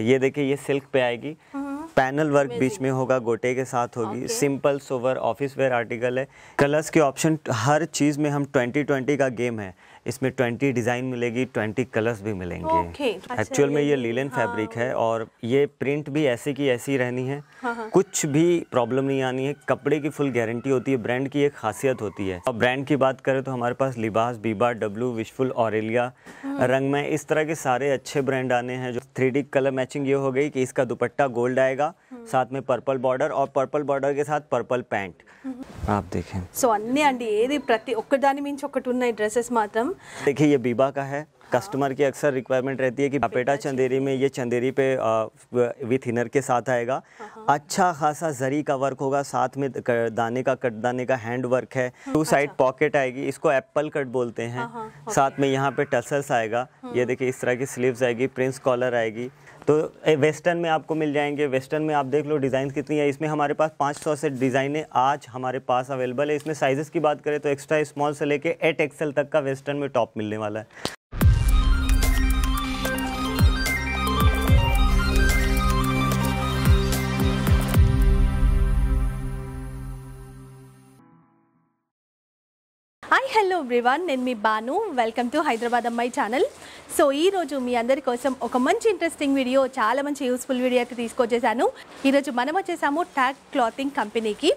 ये देखिए ये सिल्क पे आएगी हम्म। पैनल वर्क बीच में होगा गोटे के साथ होगी simple sober office wear article है कलर्स के ऑप्शन हर चीज़ में हम 2020 का गेम है इसमें ट्वेंटी डिज़ाइन मिलेगी ट्वेंटी कलर्स भी मिलेंगे अच्छा, एक्चुअल अच्छा, में ये लीलन हाँ। फैब्रिक है और ये प्रिंट भी ऐसी की ऐसी रहनी है हाँ, हाँ। कुछ भी प्रॉब्लम नहीं आनी है कपड़े की फुल गारंटी होती है ब्रांड की एक खासियत होती है और ब्रांड की बात करें तो हमारे पास लिबास बीबा डब्लू विशफुल ऑरेलिया हाँ। रंग में इस तरह के सारे अच्छे ब्रांड आने हैं जो थ्री कलर मैचिंग ये हो गई कि इसका दुपट्टा गोल्ड आएगा हाँ। साथ में पर्पल बॉर्डर और पर्पल बॉर्डर के साथ पर्पल पैंट आप देखें सो अन्नी अंडी ఏది ప్రతి ఒక్కదాని देखिए ये बीबा का है कस्टमर की अक्सर रिक्वायरमेंट रहती है कि पपेटा अच्छा। चंदेरी में ये चंदेरी पे विथ इनर के साथ आएगा हाँ, हाँ। अच्छा खासा जरी का वर्क होगा साथ में दाने का कट दाने का हैंड वर्क है टू साइड पॉकेट आएगी इसको एप्पल कट बोलते हैं हाँ, साथ में यहाँ पे टसल्स आएगा ये देखिए इस तरह की स्लीव्स आएगी प्रिंस कॉलर आएगी तो वेस्टर्न में आपको मिल जाएंगे वेस्टर्न में आप देख लो डिज़ाइन कितनी है इसमें हमारे पास 500 से डिज़ाइनें आज हमारे पास अवेलेबल है इसमें साइजेस की बात करें तो एक्स्ट्रा स्मॉल से लेके एट एक्सेल तक का वेस्टर्न में टॉप मिलने वाला है హలో బ్రివాన్ నేను మీ బాను వెల్కమ్ టు హైదరాబాద్ అమ్మాయి ఛానల్ సో ఈరోజు మీ అందరి కోసం ఒక మంచి ఇంట్రెస్టింగ్ వీడియో చాలా మంచి యూస్ఫుల్ వీడియో అయితే తీసుకొచ్చేసాను ఈరోజు మనం వచ్చేసాము ట్యాగ్ క్లాతింగ్ కంపెనీకి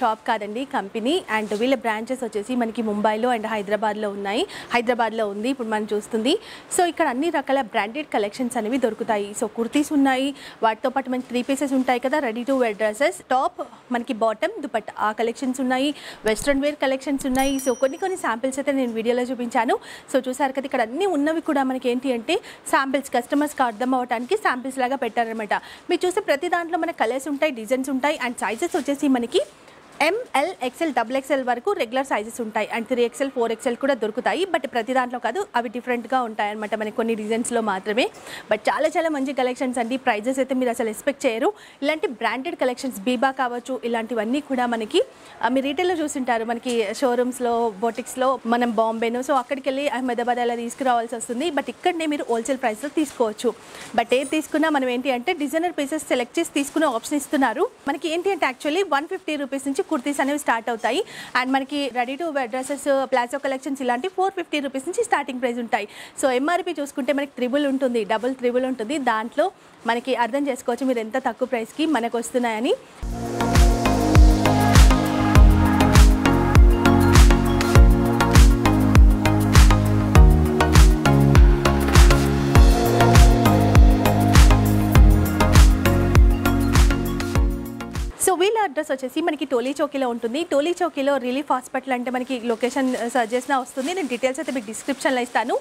షాప్ కాదండి కంపెనీ అండ్ వీళ్ళ బ్రాంచెస్ వచ్చేసి మనకి ముంబైలో అండ్ హైదరాబాద్లో ఉన్నాయి హైదరాబాద్లో ఉంది ఇప్పుడు మనం చూస్తుంది సో ఇక్కడ అన్ని రకాల బ్రాండెడ్ కలెక్షన్స్ అనేవి దొరుకుతాయి సో కుర్తీస్ ఉన్నాయి వాటితో పాటు మనకి త్రీ పీసెస్ ఉంటాయి కదా ready to wear dresses top మనకి బాటమ్ దుపట్ ఆ కలెక్షన్స్ ఉన్నాయి వెస్ట్రన్ వేర్ కలెక్షన్స్ ఉన్నాయి సో కొన్ని కొన్ని శాంపిల్స్ అయితే నేను వీడియోలో చూపించాను సో చూసారు కదా ఇక్కడ అన్ని ఉన్నవి కూడా మనకి ఏంటి అంటే శాంపిల్స్ కస్టమర్స్కి అర్థం అవడానికి శాంపిల్స్ లాగా పెట్టారనమాట మీరు చూస్తే ప్రతి దాంట్లో మన కలర్స్ ఉంటాయి డిజైన్స్ ఉంటాయి అండ్ సైజెస్ వచ్చేసి మనకి ఎంఎల్ ఎక్సెల్ డబుల్ ఎక్సెల్ వరకు రెగ్యులర్ సైజెస్ ఉంటాయి and three XL four XL కూడా దొరుకుతాయి బట్ ప్రతి దాంట్లో కాదు అవి డిఫరెంట్గా ఉంటాయి అనమాట మనకి కొన్ని డిజైన్స్లో మాత్రమే బట్ చాలా చాలా మంచి కలెక్షన్స్ అండి ప్రైజెస్ అయితే మీరు అసలు ఎక్స్పెక్ట్ చేయరు ఇలాంటి బ్రాండెడ్ కలెక్షన్స్ బీబా కావచ్చు ఇలాంటివన్నీ కూడా మనకి మీరు రీటైల్లో చూసింటారు మనకి షోరూమ్స్లో బొటిక్స్లో మనం బాంబేను సో అక్కడికి వెళ్ళి అహ్మదాబాద్ అలా తీసుకురావాల్సి వస్తుంది బట్ ఇక్కడనే మీరు హోల్సేల్ ప్రైస్లో తీసుకోవచ్చు బట్ ఏది తీసుకున్నా మనం ఏంటి అంటే డిజైనర్ పీసెస్ సెలెక్ట్ చేసి తీసుకునే ఆప్షన్ ఇస్తున్నారు మనకి ఏంటి అంటే యాక్చువల్లీ వన్ ఫిఫ్టీ రూపీస్ నుంచి కుర్తీస్ అనేవి స్టార్ట్ అవుతాయి అండ్ మనకి ready to wear dresses palazzo collections ఇలాంటి ఫోర్ ఫిఫ్టీ రూపీస్ నుంచి స్టార్టింగ్ ప్రైస్ ఉంటాయి సో ఎంఆర్పి చూసుకుంటే మనకి త్రిబుల్ ఉంటుంది డబుల్ త్రిబుల్ ఉంటుంది దాంట్లో మనకి అర్థం చేసుకోవచ్చు మీరు ఎంత తక్కువ ప్రైస్కి మనకు వస్తున్నాయని అడ్రస్ వచ్చేసి మనకి టోలీ చౌకీలో ఉంటుంది టోలీ చౌకీలో రిలీఫ్ హాస్పిటల్ అంటే మనకి లొకేషన్ సర్చ్ uh, చేసినా వస్తుంది నేను డీటెయిల్స్ అయితే మీకు డిస్క్రిప్షన్లో ఇస్తాను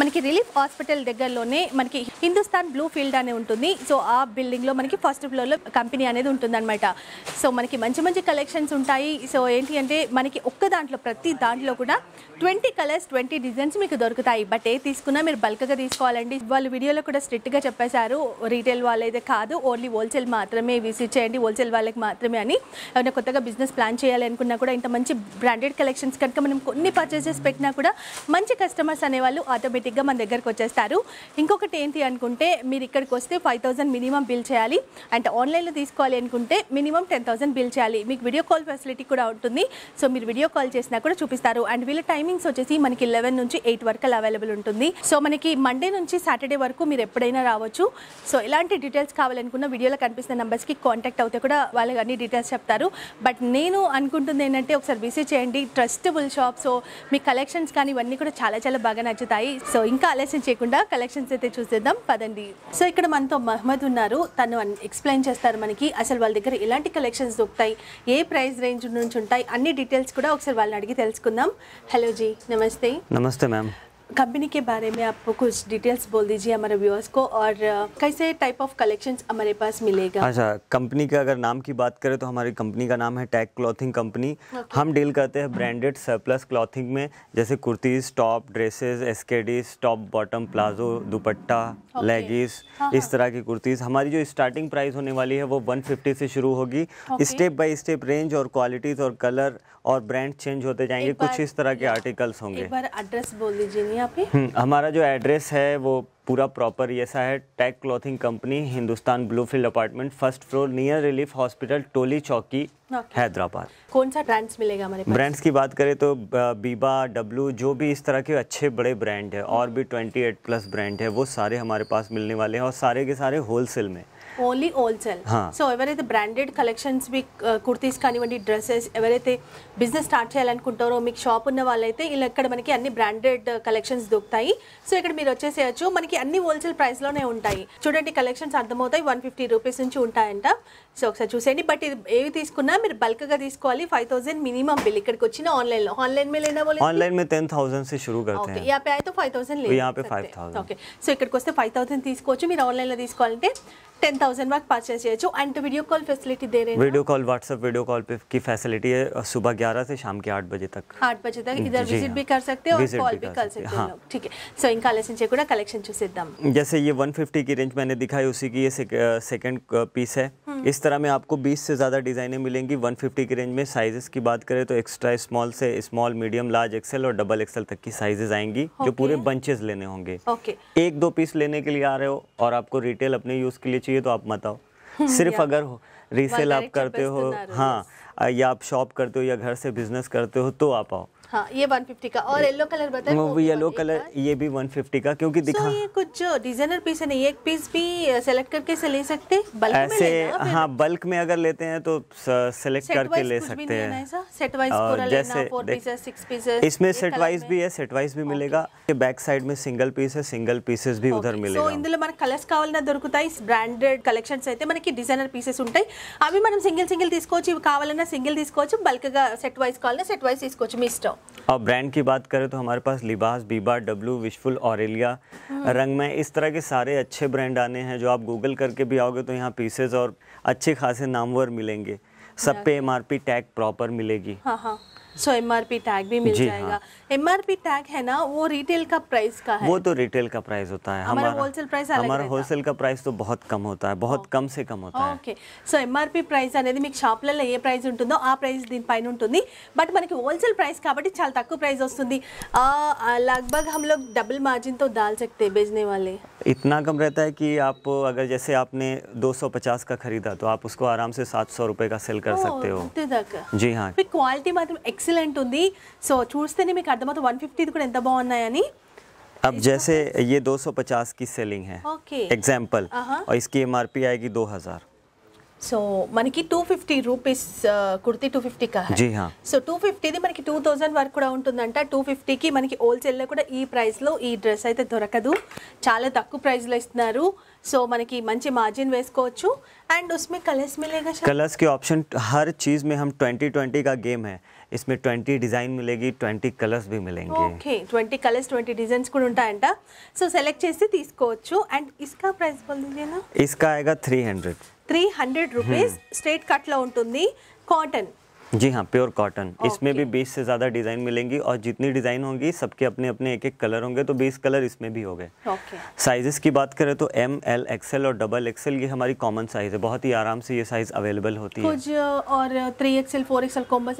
మనకి రిలీఫ్ హాస్పిటల్ దగ్గరలోనే మనకి హిందుస్థాన్ బ్లూ ఫీల్డ్ అనే ఉంటుంది సో ఆ బిల్డింగ్లో మనకి ఫస్ట్ ఫ్లోర్లో కంపెనీ అనేది ఉంటుందన్నమాట సో మనకి మంచి మంచి కలెక్షన్స్ ఉంటాయి సో ఏంటి అంటే మనకి ఒక్క దాంట్లో ప్రతి దాంట్లో కూడా ట్వంటీ కలర్స్ ట్వంటీ డిజైన్స్ మీకు దొరుకుతాయి బట్ ఏ తీసుకున్నా మీరు బల్క్గా తీసుకోవాలండి వాళ్ళు వీడియోలో కూడా స్ట్రిక్ట్గా చెప్పేశారు రీటైల్ వాళ్ళైతే కాదు ఓన్లీ హోల్సేల్ మాత్రమే విజిట్ చేయండి హోల్సేల్ వాళ్ళకి మాత్రమే అని ఏమైనా కొత్తగా బిజినెస్ ప్లాన్ చేయాలి అనుకున్నా కూడా ఇంత మంచి బ్రాండెడ్ కలెక్షన్స్ కనుక మనం కొన్ని పర్చేసెస్ పెట్టినా కూడా మంచి కస్టమర్స్ అనేవాళ్ళు ఆటోమేటిక్గా మన దగ్గరకు వచ్చేస్తారు ఇంకొకటి ఏంటి అనుకుంటే మీరు ఇక్కడికి వస్తే ఫైవ్ థౌసండ్ మినిమం బిల్ చేయాలి అండ్ ఆన్లైన్లో తీసుకోవాలి అనుకుంటే మినిమం టెన్ థౌసండ్ బిల్ చేయాలి మీకు వీడియో కాల్ ఫెసిలిటీ కూడా ఉంటుంది సో మీరు వీడియో కాల్ చేసినా కూడా చూపిస్తారు అండ్ వీళ్ళ టైమింగ్స్ వచ్చేసి మనకి లెవెన్ నుంచి ఎయిట్ వరకు అవైలబుల్ ఉంటుంది సో మనకి మండే నుంచి సాటర్డే వరకు మీరు ఎప్పుడైనా రావచ్చు సో ఇలాంటి డీటెయిల్స్ కావాలనుకున్న వీడియోలో కనిపిస్తున్న నెంబర్స్కి కాంటాక్ట్ అవుతే కూడా వాళ్ళకి అన్ని డీటెయిల్స్ చెప్తారు బట్ నేను అనుకుంటుంది ఏంటంటే ఒకసారి విజిట్ చేయండి ట్రస్టబుల్ షాప్ సో మీ కలెక్షన్స్ కానీ ఇవన్నీ కూడా చాలా చాలా బాగా నచ్చుతాయి సో ఇంకా ఆలస్యం చేయకుండా కలెక్షన్స్ అయితే చూసేద్దాం పదండి సో ఇక్కడ మనతో మహమ్మద్ ఉన్నారు తను ఎక్స్ప్లెయిన్ చేస్తారు మనకి అసలు వాళ్ళ దగ్గర ఎలాంటి కలెక్షన్స్ దొరుకుతాయి ఏ ప్రైస్ రేంజ్ నుంచి ఉంటాయి అన్ని డీటెయిల్స్ కూడా ఒకసారి వాళ్ళని అడిగి తెలుసుకుందాం హలో జీ నమస్తే నమస్తే మ్యామ్ कंपनी के बारे में आपको कुछ डिटेल्स बोल दीजिए हमारे व्यूअर्स को और कैसे टाइप ऑफ कलेक्शन हमारे पास मिलेगा अच्छा कंपनी का अगर नाम की बात करें तो हमारी कंपनी का नाम है टैग क्लॉथिंग कंपनी हम डील करते हैं ब्रांडेड सरप्लस क्लॉथिंग में जैसे कुर्तीज टॉप ड्रेसेस एसकेडीज top bottom palazzo dupatta leggings हाँ, इस हाँ। तरह की कुर्तीज हमारी जो स्टार्टिंग प्राइस होने वाली है वो वन से शुरू होगी स्टेप बाई स्टेप रेंज और क्वालिटीज और कलर और ब्रांड चेंज होते जाएंगे कुछ इस तरह के आर्टिकल्स होंगे एड्रेस बोल दीजिए यहाँ पे हम्म, हमारा जो एड्रेस है वो पूरा प्रॉपर ये सा है tag clothing company Hindustan blue field apartment first floor near relief hospital Toli Chowki Hyderabad कौन सा ब्रांड्स मिलेगा हमारे पास ब्रांड्स की बात करें तो बीबा डब्लू जो भी इस तरह के अच्छे बड़े ब्रांड है और भी ट्वेंटी प्लस ब्रांड है वो सारे हमारे पास मिलने वाले हैं और सारे के सारे होलसेल में होली होलसेल सो एवराइट the branded collections we kurtis కానివంటి డ్రెస్సెస్ ఎవరైతే బిజినెస్ స్టార్ట్ చేలన్ కుంటోరో మిక్ షాప్ ఉన్న వాళ్ళైతే ఇక్కడ మనకి అన్ని బ్రాండెడ్ కలెక్షన్స్ దొక్తాయి సో ఇక్కడ మీరు వచ్చేసేయచ్చు మనకి అన్ని హోల్సేల్ ప్రైస్ లోనే ఉంటాయి చూడండి కలెక్షన్స్ అర్థమవుతాయి 150 రూపాయస్ నుంచి ఉంటాయంట సో ఒకసారి చూసేయండి బట్ ఇది ఏది తీసుకున్నా మీరు బల్క్ గా తీసుకోవాలి 5000 మినిమం బిల్ ఇక్కడికి వచ్చినా ఆన్లైన్ లో ఆన్లైన్ మే 10000 సే షురూ కర్తే ఆ ఇక్కడ పై అయితే 5000 లే ఓహో ఇక్కడ పై 5000 ఓకే సో ఇక్కడ వస్తే 5000 తీసుకోవచ్చు మీరు ఆన్లైన్ లో తీసుకోవాలంటే टेन थाउजेंड जो एंड वीडियो कॉल फैसिलिटी दे रहे हैं वीडियो कॉल वीडियो कॉल पे की फैसिलिटी है सुबह ग्यारह से शाम के आठ बजे तक आठ बजे तक इधर विजिट भी हाँ। कर सकते हैं और कॉल भी कर सकते हैं हाँ। ठीक है सो कलेक्शन जैसे ये 150 की रेंज मैंने दिखाई उसी की ये पीस है हम्म। इस तरह में आपको 20 से ज़्यादा डिज़ाइनें मिलेंगी 150 की रेंज में साइजेस की बात करें तो एक्स्ट्रा स्मॉल से स्मॉल मीडियम लार्ज एक्सेल और डबल एक्सेल तक की साइजेस आएंगी okay. जो पूरे बंचेस लेने होंगे okay. एक दो पीस लेने के लिए आ रहे हो और आपको रिटेल अपने यूज़ के लिए चाहिए तो आप मत आओ सिर्फ अगर रीसेल आप करते हो हाँ या आप शॉप करते हो या घर से बिजनेस करते हो तो आप आओ हाँ ये 150 का और येलो कलर बताए येलो कलर ये भी 150 का क्योंकि दिखा so, ये कुछ डिजाइनर पीस है नहीं एक पीस भी सेलेक्ट करके से ले सकते बल्क ऐसे में हाँ बल्क में अगर लेते हैं तो सेलेक्ट करके ले सकते हैं जैसे इसमें सेट वाइज भी है सेट वाइज भी मिलेगा बैक साइड में सिंगल पीस है సింగిల్ और ब्रांड की बात करें तो हमारे पास लिबास बीबा डब्लू विशफुल औरलिया हाँ। रंग में इस तरह के सारे अच्छे ब्रांड आने हैं जो आप गूगल करके भी आओगे तो यहाँ पीसेज और अच्छे खासे नामवर मिलेंगे सब पे एम टैग प्रॉपर मिलेगी हाँ हाँ so M R P tag भी मिल जाएगा एम आर पी टैग है ना वो रिटेल का प्राइस का है वो तो रिटेल का प्राइस होता है हमारा होलसेल प्राइस हमारा होलसेल का प्राइस तो बहुत कम होता है बहुत oh। कम से कम होता है ఓకే సో ఎంఆర్పి ప్రైస్ అనేది మీకు షాప్లలో ఏ ప్రైస్ ఉంటుందో ఆ ప్రైస్ దీనిపైన ఉంటుంది బట్ మనకి హోల్సేల్ ప్రైస్ కాబట్టి चाल तक ప్రైస్ वस्तु लगभग हम लोग डबल मार्जिन तो डाल सकते हैं बेचने वाले इतना कम रहता है कि आप अगर जैसे आपने 250 का खरीदा तो आप उसको आराम से 700 रुपए का सेल कर oh, सकते हो जी हाँ क्वालिटी मतलब एक्सीलेंट उंदी सो చూస్తేనే మీకు అర్థమవుతది 150 ఇది కూడా ఎంత బాగున్నాయని అబ్ జైసే యే 250 కి సెల్లింగ్ హే ఓకే ఎగ్జాంపుల్ ఆహ్ ఆర్ ఇస్కి ఎంఆర్పి 아이గి 2000 సో మనకి two fifty rupees kurti two fifty కా సో టూ ఫిఫ్టీది మనకి టూ థౌజండ్ వరకు కూడా ఉంటుందంట టూ ఫిఫ్టీకి మనకి హోల్సేల్లో కూడా ఈ ప్రైస్లో ఈ డ్రెస్ అయితే దొరకదు చాలా తక్కువ ప్రైస్లో ఇస్తున్నారు సో మనకి మంచి మార్జిన్ వేసుకోవచ్చు అండ్ ఉస్మే కలర్స్ మిలేగా కలర్స్కి ఆప్షన్ హర్ చీజ్ चीज़ ట్వంటీ ట్వంటీ 2020 గేమ్ गेम है इसमें డిజైన్ మిలేగి ట్వంటీ కలర్స్ బి మిలేంగే okay twenty colours twenty designs కూడా ఉంటాయంట సో సెలెక్ట్ చేసి తీసుకోవచ్చు అండ్ ఇస్కా ప్రైస్ బోల్ దీజియే నా ఇస్కా three hundred three hundred rupees straight cut ఉంటుంది కాటన్ जी हाँ प्योर कॉटन okay. इसमें भी बीस से ज़्यादा डिज़ाइन मिलेंगी और जितनी डिज़ाइन होंगी सबके अपने अपने एक एक कलर होंगे तो बीस कलर इसमें भी हो गए okay. साइजेस की बात करें तो एम एल एक्सएल और डबल एक्सएल ये हमारी कॉमन साइज़ है बहुत ही आराम से ये साइज़ अवेलेबल होती कुछ है और three XL four XL combo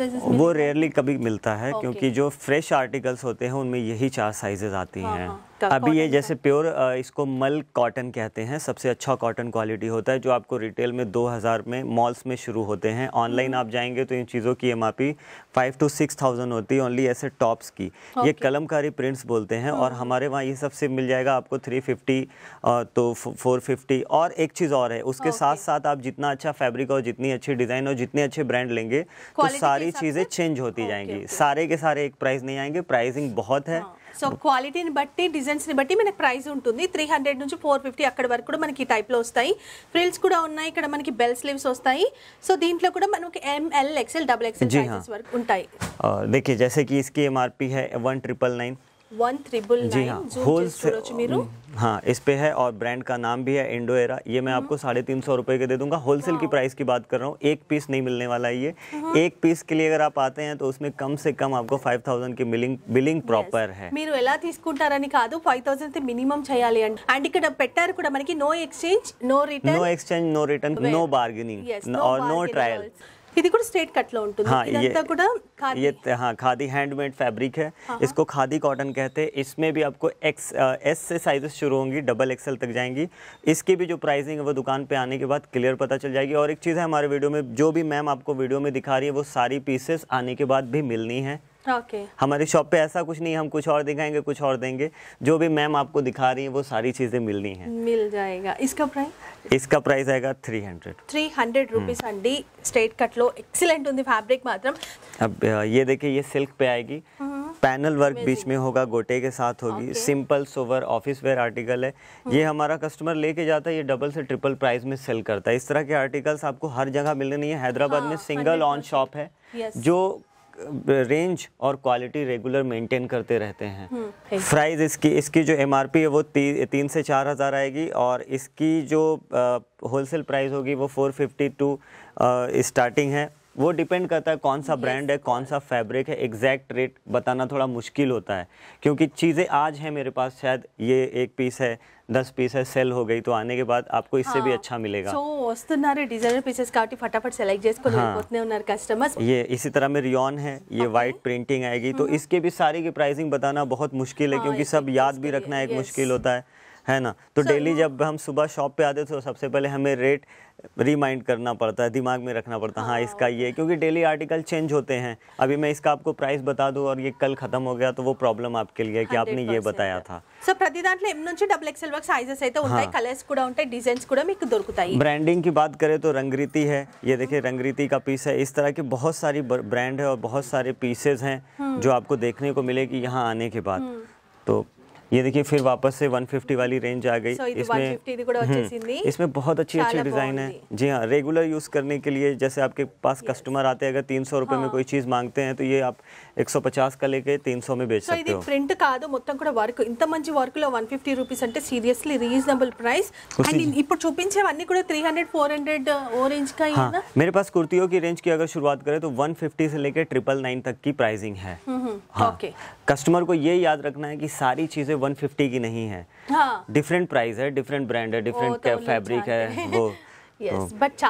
वो रेयरली कभी मिलता है okay. क्योंकि जो फ्रेश आर्टिकल्स होते हैं उनमें यही चार साइजेज आती हाँ, है हाँ. अभी ये जैसे प्योर इसको मल कॉटन कहते हैं सबसे अच्छा कॉटन क्वालिटी होता है जो आपको रिटेल में 2000 में मॉल्स में शुरू होते हैं ऑनलाइन हम्म। आप जाएंगे तो इन चीज़ों की M R P five to six thousand होती है ओनली ऐसे टॉप्स की ये कलमकारी प्रिंट्स बोलते हैं और हम्म। हमारे वहाँ ये सबसे मिल जाएगा आपको थ्री फिफ्टी तो फोर फिफ्टी और एक चीज़ और है उसके साथ साथ आप जितना अच्छा फैब्रिक और जितनी अच्छी डिज़ाइन और जितने अच्छे ब्रांड लेंगे तो सारी चीज़ें चेंज होती जाएंगी सारे के सारे एक प्राइस नहीं आएंगे प्राइसिंग बहुत है सो क्वालिटी बट्टी डिजाइन డిజైన్స్ని బట్టి మనకి ప్రైస్ ఉంటుంది త్రీ హండ్రెడ్ నుంచి ఫోర్ ఫిఫ్టీ అక్కడ వరకు కూడా మనకి ఈ టైప్లో వస్తాయి ఫ్రిల్స్ కూడా ఉన్నాయి ఇక్కడ మనకి బెల్ స్లీవ్స్ వస్తాయి సో దీంట్లో కూడా మనకి ఎంఎల్ ఎక్సెల్ డబుల్ ఎక్సెల్ వరకు ఉంటాయి देखिए जैसे कि इसकी एम है one triple nine one triple जी हाँ होल हाँ इस पे है और ब्रांड का नाम भी है इंडोएरा ये मैं आपको हम्म। साढ़े तीन सौ रुपये के दे दूंगा होलसेल की प्राइस की बात कर रहा हूँ एक पीस नहीं मिलने वाला है ये हाँ। एक पीस के लिए अगर आप आते हैं तो उसमें कम से कम आपको फाइव थाउजेंड की బిల్లింగ్ బిల్లింగ్ ప్రాపర్ హై మీరు ఎలా తీసుకుంటారని కాదు ఫైవ్ థౌసండ్ మినిమం చేయాలి అండి అండ్ ఇక్కడ పెట్టారు కూడా మనకి no exchange no return no exchange no return no bargaining no trial हाँ, ये हाँ खादी हैंडमेड फैब्रिक है हाँ, हाँ. इसको खादी कॉटन कहते हैं इसमें भी आपको एक्स एस से साइजेस शुरू होंगी डबल एक्सएल तक जाएंगी इसकी भी जो प्राइसिंग है वो दुकान पे आने के बाद क्लियर पता चल जाएगी और एक चीज़ है हमारे वीडियो में जो भी मैम आपको वीडियो में दिखा रही है वो सारी पीसेस आने के बाद भी मिलनी है okay. हमारी शॉप पे ऐसा कुछ नहीं हम कुछ और दिखाएंगे कुछ और देंगे जो भी मैम आपको दिखा रही है वो सारी चीजें मिलनी है मिल जाएगा इसका प्राइस इसका प्राइस आएगा three hundred three hundred rupees अंडी स्ट्रेट कट लो ఎక్సలెంట్ ఉంది ఫ్యాబ్రిక్ మాత్రం अब ये देखिए ये सिल्क पे आएगी पैनल हम्म। वर्क बीच में होगा गोटे के साथ होगी okay. Simple sober office wear article है हम्म। ये हमारा कस्टमर लेके जाता है ये डबल से ट्रिपल प्राइस में सेल करता है इस तरह के आर्टिकल्स आपको हर जगह मिलने नहीं है हैदराबाद हाँ, में सिंगल ऑन शॉप है जो रेंज और क्वालिटी रेगुलर मेंटेन करते रहते हैं प्राइस हम्म, इसकी इसकी जो एम है वो ती, तीन से चार हज़ार आएगी और इसकी जो होलसेल प्राइस होगी वो फोर फिफ्टी टू स्टार्टिंग है वो डिपेंड करता है कौन सा ब्रांड है कौन सा फैब्रिक है एग्जैक्ट रेट बताना थोड़ा मुश्किल होता है क्योंकि चीज़ें आज हैं मेरे पास शायद ये एक पीस है दस पीस है सेल हो गई तो आने के बाद आपको इससे हाँ। भी अच्छा मिलेगा डिजाइनर पीसेस फटाफट सेलेक्ट हाँ। ये इसी तरह में रियॉन है ये वाइट प्रिंटिंग आएगी तो हम्म। इसके भी सारी की प्राइसिंग बताना बहुत मुश्किल है हाँ, क्योंकि सब याद भी रखना एक मुश्किल होता है है ना तो डेली जब हम सुबह शॉप पे आते थे तो सबसे पहले हमें रेट रिमाइंड करना पड़ता है दिमाग में रखना पड़ता है हाँ इसका ये क्योंकि डेली आर्टिकल चेंज होते हैं अभी मैं इसका आपको प्राइस बता दूँ और ये कल खत्म हो गया तो वो प्रॉब्लम आपके लिए कि आपने ये बताया था सो ప్రతి దాంట్లో ఎం నుంచి డబుల్ ఎక్స్ఎల్ వరకు సైజెస్ అయితే ఉంటాయి కలర్స్ కూడా ఉంటాయి డిజైన్స్ కూడా మీకు దొరుకుతాయి ब्रांडिंग की बात करें तो रंगरीति है ये देखिए रंगरीति का पीस है इस तरह की बहुत सारी ब्रांड है और बहुत सारे पीसेज हैं हम्म। जो आपको देखने को मिलेगी यहाँ आने के बाद हम्म। तो ये देखिए फिर वापस से 150 वाली रेंज आ गई so, तो इसमें हम्म, इसमें बहुत अच्छी अच्छी डिज़ाइन है जी हाँ रेगुलर यूज़ करने के लिए जैसे आपके पास कस्टमर आते हैं अगर तीन सौ में हाँ। कोई चीज़ मांगते हैं तो ये आप 150 का लेके 300 में बेच सकते हो प्रिंट का మొత్తం కూడా వర్క్ ఇంత మంచి వర్క్ లో వన్ ఫిఫ్టీ రూపీస్ అంటే సీరియస్లీ రీజనబుల్ ప్రైస్ అండ్ ఇప్పుడు చూపించేవన్నీ కూడా three hundred four hundred range का ही हाँ, ना मेरे पास कुर्तियों की रेंज की अगर शुरुआत करें तो 150 से लेकर ट्रिपल तक की प्राइसिंग है हम्म, हम्म, हाँ, ओके कस्टमर को ये याद रखना है कि सारी चीज़ें 150 की नहीं है डिफरेंट हाँ। प्राइस है डिफरेंट ब्रांड है डिफरेंट फैब्रिक तो है वो Oh. ఎస్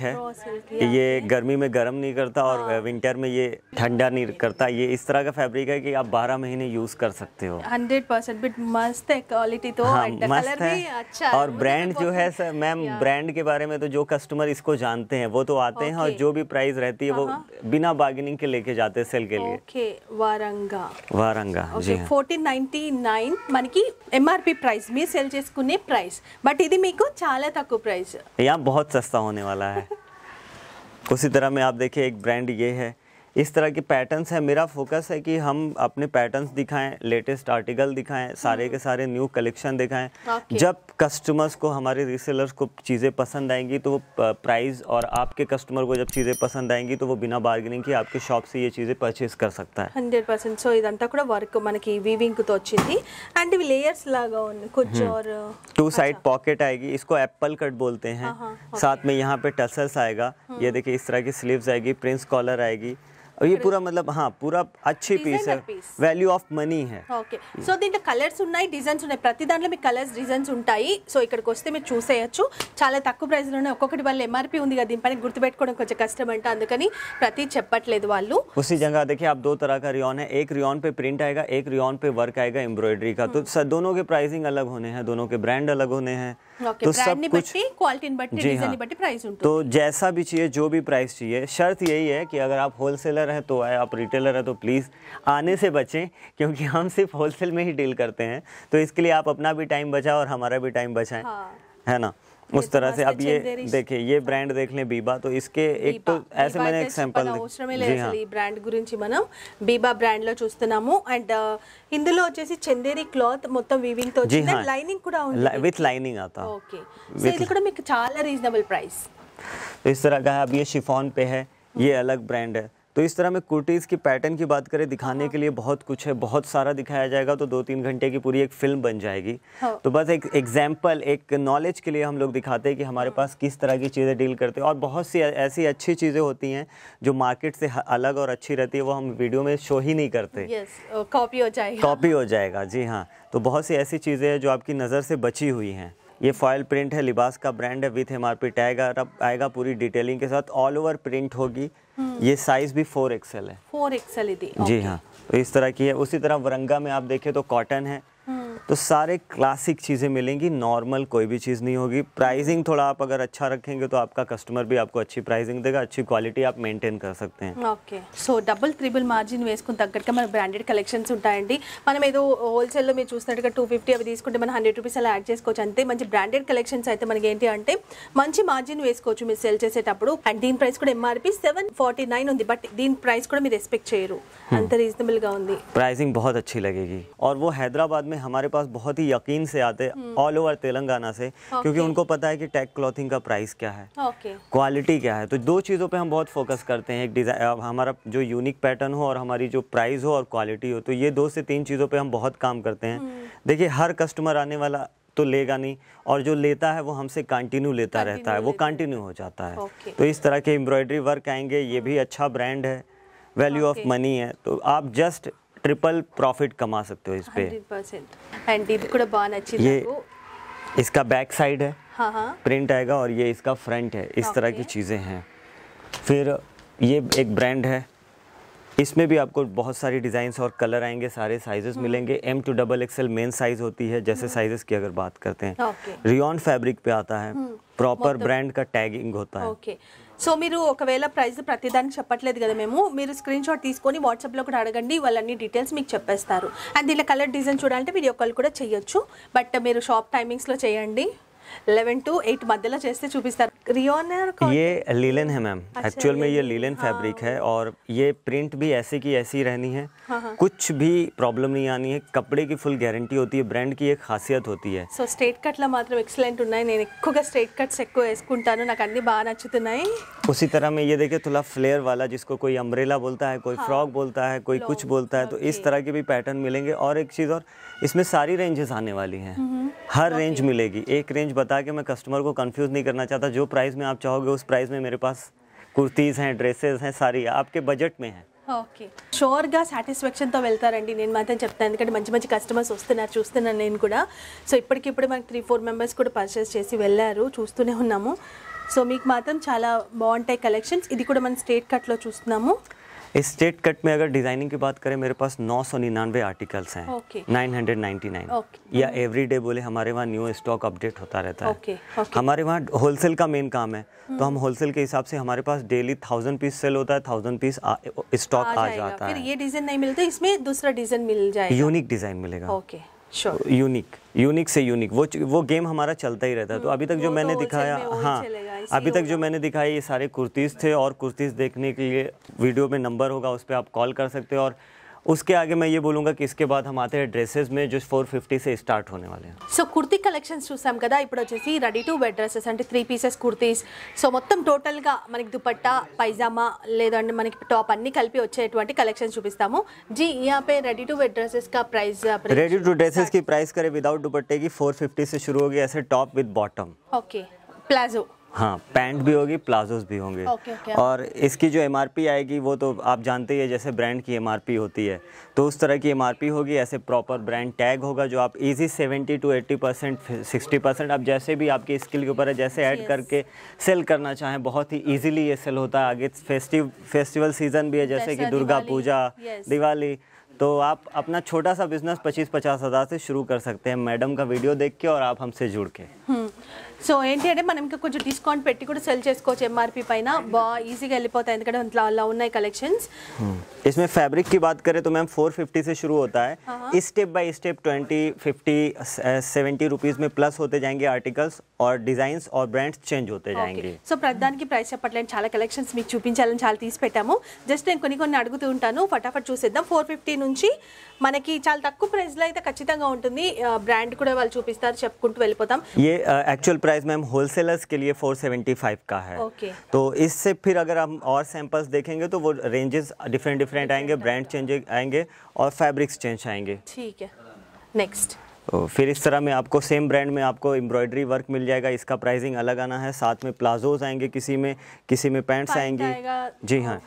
है रॉ गर्मी में गर्म नहीं करता हाँ। और विंटर में ये ठंडा नहीं करता ये इस तरह का फैब्रिक है कि आप 12 महीने यूज कर सकते हो 100 परसेंट बिट मस्त है क्वालिटी तो हाँ, मस्त अच्छा है और ब्रांड तो जो है सर मैम ब्रांड के बारे में तो जो कस्टमर इसको जानते हैं वो तो आते हैं और जो भी प्राइस रहती है वो uh-huh. बिना बार्गेनिंग के लेके जाते होते हैं सेल के लिए ओके వారంగా వారంగా ఓకే ఫోర్టీన్ నైన్టీ నైన్ మనకి ఎంఆర్పి ప్రైస్ మీ సెల్ చేసుకునే ప్రైస్ బట్ ఇది మీకు చాలా తక్కువ ప్రైస్ यहाँ बहुत सस्ता होने वाला है उसी तरह में आप देखिए एक ब्रांड ये है इस तरह के पैटर्न्स है मेरा फोकस है कि हम अपने पैटर्न्स दिखाएं लेटेस्ट आर्टिकल दिखाएं सारे के सारे न्यू कलेक्शन दिखाएं जब कस्टमर्स को हमारे रीसेलर्स को चीज़ें पसंद आएंगी तो वो प्राइस और आपके कस्टमर को जब चीज़ें पसंद आएंगी तो वो बिना बार्गेनिंग की आपके शॉप से ये चीज़ें परचेज कर सकता है हंड्रेड परसेंट सो इदंता वर्क मन की वीविंग तो वे अंड लेयर्स कुछ और टू साइड पॉकेट आएगी इसको एप्पल कट बोलते हैं हाँ, हाँ, साथ में यहाँ पे टसल्स आएगा ये hmm. देखिए इस तरह की स्लीव्स आएगी प्रिंस कॉलर आएगी और ये पूरा मतलब हां पूरा अच्छे पीस है वैल्यू ऑफ मनी है ओके सो दिन कलरस ఉన్నాయి డిజైన్స్ ఉన్నాయి ప్రతిదానిలో మీ కలర్స్ డిజైన్స్ ఉంటాయి సో ఇక్కడికొస్తే మీరు చూసేయచ్చు చాలా తక్కువ ప్రైస్ లోనే ఒక్కొక్కటి వల్ MRP ఉంది గా దీనిపని గుర్తుపెట్టుకోవడానికి కొంచెం కష్టం అంటే అందుకని ప్రతి చప్పట్లేదు వాళ్ళు ఒక సిజంగా देखिए आप दो तरह का रियन है एक रियन पे प्रिंट आएगा एक रियन पे वर्क आएगा एम्ब्रॉयडरी का तो दोनों के प्राइसिंग अलग होने हैं दोनों के ब्रांड अलग होने हैं तो सब कुछ क्वालिटी जी हाँ प्राइस तो जैसा भी चाहिए जो भी प्राइस चाहिए शर्त यही है कि अगर आप होलसेलर हैं तो आए आप रिटेलर हैं तो प्लीज़ आने से बचें क्योंकि हम सिर्फ होलसेल में ही डील करते हैं तो इसके लिए आप अपना भी टाइम बचाएं और हमारा भी टाइम बचाएं हाँ। है ना उस तरह से अब ये देखिए ये ब्रांड देख लें बीबा तो इसके एक तो ऐसे मैंने एक सैंपल అవసరమే బ్రాండ్ గురించి మనం బీబా బ్రాండ్ లో చూస్తున్నాము అండ్ ఇందులో వచ్చేసి చందేరి క్లాత్ మొత్తం వీవింగ్ తో వచ్చింది లైనింగ్ కూడా ఉంది విత్ లైनिंग आता ओके సో ఇది కూడా మీకు చాలా రీజనబుల్ ప్రైస్ तो इस तरह का है अब ये शिफॉन पे है ये अलग ब्रांड है तो इस तरह में कुर्तीज़ की पैटर्न की बात करें दिखाने हाँ। के लिए बहुत कुछ है बहुत सारा दिखाया जाएगा तो दो तीन घंटे की पूरी एक फिल्म बन जाएगी हाँ। तो बस एक एग्जाम्पल एक नॉलेज के लिए हम लोग दिखाते हैं कि हमारे हाँ। पास किस तरह की चीज़ें डील करते हैं और बहुत सी ऐसी अच्छी चीज़ें होती हैं जो मार्केट से अलग और अच्छी रहती है वो हम वीडियो में शो ही नहीं करते कॉपी हो जाएगा कॉपी हो जाएगा जी हाँ तो बहुत सी ऐसी चीज़ें हैं जो आपकी नज़र से बची हुई हैं ये फॉयल प्रिंट है लिबास का ब्रांड है with M R P tag आएगा पूरी डिटेलिंग के साथ ऑल ओवर प्रिंट होगी हम्म। ये साइज भी फोर एक्सएल है फोर एक्सएल जी हाँ तो इस तरह की है उसी तरह वरंगा में आप देखें तो कॉटन है तो सारे क्लासिक चीजें मिलेंगी नॉर्मल कोई भी चीज नहीं होगी प्राइसिंग थोड़ा आप अगर अच्छा रखेंगे तो आपका कस्टमर भी आपको अच्छी प्राइसिंग देगा अच्छी क्वालिटी आप मेंटेन कर सकते हैं okay so double triple margin వేశకున్ దగ్గరక మన బ్రాండెడ్ కలెక్షన్స్ ఉంటాయండి మనం ఏదో హోల్ เซล లో మీ చూస్తారక 250 అవి తీసుకుంటే మనం 100 ₹ అలా ऐड చేసుకోవచ్చు అంటే మంచి బ్రాండెడ్ కలెక్షన్స్ అయితే మనకి ఏంటి అంటే మంచి మార్జిన్ వేశకోచ్చు మనం সেল చేసేటప్పుడు అండ్ دین ప్రైస్ కూడా एमआरपी 749 ఉంది బట్ دین ప్రైస్ కూడా మీ రిస్పెక్ట్ చేయరు అంత రిజనబుల్ గా ఉంది प्राइसिंग बहुत अच्छी लगेगी और वो हैदराबाद में हमारे पास बहुत ही यकीन से आते ऑल ओवर हम्म। तेलंगाना से okay. क्योंकि उनको पता है कि टैग क्लॉथिंग का प्राइस क्या है क्वालिटी okay. क्या है तो दो चीज़ों पे हम बहुत फोकस करते हैं एक डिज़ाइन हमारा जो यूनिक पैटर्न हो और हमारी जो प्राइस हो और क्वालिटी हो तो ये दो से तीन चीज़ों पर हम बहुत काम करते हैं हम्म। देखिए हर कस्टमर आने वाला तो लेगा नहीं और जो लेता है वो हमसे कंटिन्यू लेता रहता है वो कंटिन्यू हो जाता है तो इस तरह के एम्ब्रॉयडरी वर्क आएंगे ये भी हम्म। अच्छा ब्रांड है वैल्यू ऑफ मनी है तो आप जस्ट ट्रिपल प्रॉफिट कमा सकते हो इस पे ये इसका बैक साइड है प्रिंट हाँ, हाँ। आएगा और ये इसका फ्रंट है इस तरह की चीज़ें हैं फिर ये एक ब्रांड है इसमें भी आपको बहुत सारी डिजाइन और कलर आएंगे सारे साइजेस हम्म। मिलेंगे M to double XL main size होती है जैसे साइजेस हम्म। की अगर बात करते हैं रियॉन फैब्रिक पे आता है प्रॉपर हम्म। ब्रांड मतलब का टैगिंग होता है సో మీరు ఒకవేళ ప్రైస్ ప్రతిదానికి చెప్పట్లేదు కదా మేము మీరు స్క్రీన్ షాట్ తీసుకొని వాట్సాప్లో కూడా అడగండి వాళ్ళన్ని డీటెయిల్స్ మీకు చెప్పేస్తారు అండ్ దీనిలో కలర్ డిజైన్ చూడాలంటే వీడియో కాల్ కూడా చేయొచ్చు బట్ మీరు షాప్ టైమింగ్స్లో చేయండి లెవెన్ టు ఎయిట్ మధ్యలో చేస్తే చూపిస్తారు रियोन है ये लीलन है मैम एक्चुअल अच्छा, में ये लीलन हाँ। फैब्रिक है और ये प्रिंट भी ऐसी की ऐसी रहनी है हाँ, हाँ। कुछ भी प्रॉब्लम नहीं आनी है कपड़े की फुल गारंटी होती है ब्रांड की एक खासियत होती है సో స్ట్రేట్ కట్ల మాత్రం ఎక్సలెంట్ स्ट्रेट నేను ఎక్కువగా స్ట్రేట్ కట్స్ ఎక్కువ వేసుకుంటాను నాకు అన్ని బాగా నచ్చుతున్నాయి उसी तरह में ये देखिए थोड़ा फ्लेयर वाला जिसको कोई अम्ब्रेला बोलता है कोई हाँ। फ्रॉक बोलता है कोई कुछ बोलता है तो इस तरह के भी पैटर्न मिलेंगे और एक चीज़ और ఇస్మే సారి రేంजेस అనే వాలి హర్ రేంజ్ మిలేగి ఏక్ రేంజ్ బతాకే మే కస్టమర్ కో కన్ఫ్యూజ్ నీ కర్నా చాహతా జో ప్రైస్ మే ఆప్ చాహోగే ఉస్ ప్రైస్ మే మేరే పాస్ కుర్తీస్ హై డ్రెస్సెస్ హై సారి ఆప్కే బడ్జెట్ మే హై ఓకే షూర్ గా సాటిస్ఫیکشن తో వెల్తారండి నేను మాథం చెప్తా ఎందుకంటే మంచి మంచి కస్టమర్స్ వస్తున్నారు చూస్తున్నారు నేను కూడా సో ఇప్పటికిప్పుడు మన 3 4 Members కూడా purchase చేసి వెళ్ళారు చూస్తూనే ఉన్నాము సో మీకు మాథం చాలా బాగుంటాయి కలెక్షన్స్ ఇది కూడా మనం స్ట్రెయిట్ కట్ లో చూస్తున్నాము स्टेट कट में अगर डिजाइनिंग की बात करें मेरे पास नौ सौ निन्यानवे आर्टिकल्स हैं नाइन हंड्रेड नाइन्टी नाइन या एवरी डे बोले हमारे वहाँ न्यू स्टॉक अपडेट होता रहता है okay, okay. हमारे वहाँ होलसेल का मेन काम है तो हम होलसेल के हिसाब से हमारे पास डेली थाउजेंड पीस सेल होता है थाउजेंड पीस स्टॉक आ, आ जाता है ये डिजाइन नहीं मिलता इसमें दूसरा डिजाइन मिल जाए यूनिक डिजाइन मिलेगा ओके यूनिक यूनिक से यूनिक वो वो गेम हमारा चलता ही रहता है तो हम्म। अभी तक जो मैंने तो दिखाया हाँ अभी तक जो मैंने दिखाया ये सारे कुर्तीज़ थे और कुर्तीज़ देखने के लिए वीडियो में नंबर होगा उस पर आप कॉल कर सकते हो और उसके आगे मैं ये बोलूंगा कि इसके बाद हम आते हैं ड्रेसेस में जो 450 से स्टार्ट होने वाले हैं सो कुर्ती కలెక్షన్స్ చూసాం కదా ఇప్పుడు వచ్చేసి రెడీ టు వేర్ డ్రెస్సెస్ అంటే త్రీ పీసెస్ కుర్తీస్ సో మొత్తం టోటల్గా మనకి దుపట్టా పైజామా లేదంటే మనకి టాప్ అన్ని కలిపి వచ్చేటువంటి కలెక్షన్స్ చూపిస్తాము జీ यहाँ पे रेडी टू वेयर ड्रेसेस का प्राइस रेडी टू ड्रेसेस की प्राइस करें विदाउट दुपट्टे की 450 से शुरू होगी ऐसे top with bottom okay palazzo हाँ पैंट भी होगी प्लाजोज भी होंगे okay, okay. और इसकी जो एम आएगी वो तो आप जानते ही है जैसे ब्रांड की एम होती है तो उस तरह की एम होगी ऐसे प्रॉपर ब्रांड टैग होगा जो आप easy 70 to 80 percent sixty percent आप जैसे भी आपकी स्किल के ऊपर है जैसे ऐड yes. करके सेल करना चाहें बहुत ही ईजिली ये सेल होता है आगे फेस्टिव फेस्टिवल सीज़न भी है जैसे, जैसे कि दुर्गा पूजा दिवाली तो आप अपना छोटा सा बिजनेस पच्चीस पचास हज़ार से शुरू कर सकते हैं मैडम का वीडियो देख के और आप हमसे जुड़ के सो एंटे मन इंक डिस्कउंट पेटी पैन बाजी अंतना कलेक्शन इसमें फैब्रिक की बात करें तो मैम 450 से शुरू होता है हाँ, हाँ। इस स्टेप बाय स्टेप 20, 50, 70 रुपीस में प्लस होते जाएंगे आर्टिकल्स और डिजाइन और ब्रांड्स चेंज होते जाएंगे सो प्रधान की प्राइस चाल कलेक्शन चूपा जस्ट नी अड़ता फटाफट चूसम फोर फिफ्टी नीचे मन की चाल तक లో खचिता उ ब्रांड బ్రాండ్ కూడా ये एक्चुअल प्राइस मैम होलसेलर्स के लिए 475 का है ओके तो इससे फिर अगर हम और सैंपल्स देखेंगे तो वो रेंजेस डिफरेंट डिफरेंट आएंगे ब्रांड चेंज आएंगे और फैब्रिक्स चेंज आएंगे ठीक है नेक्स्ट तो फिर इस तरह में आपको सेम ब्रांड में आपको एम्ब्रॉयडरी वर्क मिल जाएगा इसका प्राइसिंग अलग आना है साथ में प्लाजोज आएंगे किसी में किसी में पैंट्स आएंगे जी हाँ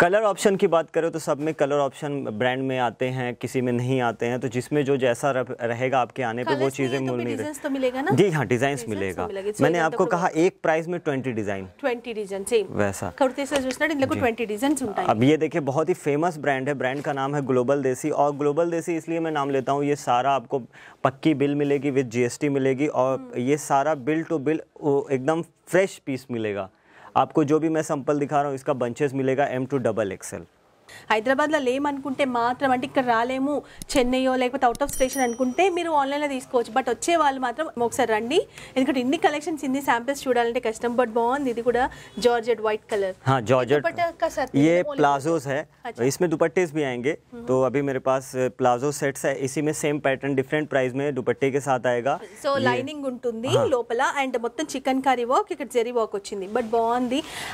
कलर ऑप्शन की बात करें तो सब में कलर ऑप्शन ब्रांड में आते हैं किसी में नहीं आते हैं तो जिसमें जो जैसा रहेगा आपके आने पे वो चीज़ें मिल तो नहीं रही तो मिलेगा ना जी हाँ डिजाइन तो मिलेगा मैंने आपको तो कहा एक प्राइस में ट्वेंटी डिजाइन ट्वेंटी डिजाइन वैसा ट्वेंटी डिजाइन अब ये देखिए बहुत ही फेमस ब्रांड है ब्रांड का नाम है ग्लोबल देसी और ग्लोबल देसी इसलिए मैं नाम लेता हूँ ये सारा आपको पक्की बिल मिलेगी विद जीएसटी मिलेगी और हम्म। ये सारा बिल टू बिल एकदम फ्रेश पीस मिलेगा आपको जो भी मैं सैंपल दिखा रहा हूँ इसका बंचेस मिलेगा M to double XL Hyderabad लेमेंटे इक रेम चेन्नयो लेको अवट आफ स्टेशन अंतर आनलो बट वेवास रही इन कलेक्न इन शांपल चूडे कस्टम बट बहुत जॉर्ज वैट कलर जॉर्ज ये प्लाजोस है अच्छा। इसमें दुपट्टे भी आएंगे हम्म। तो अभी मेरे पास प्लाजो सेट्स है इसी में सेम पैटर्न डिफरेंट प्राइस में दुपट्टे के साथ आएगा सो लाइनिंग एंड मोतम chikankari work zari work but बहुत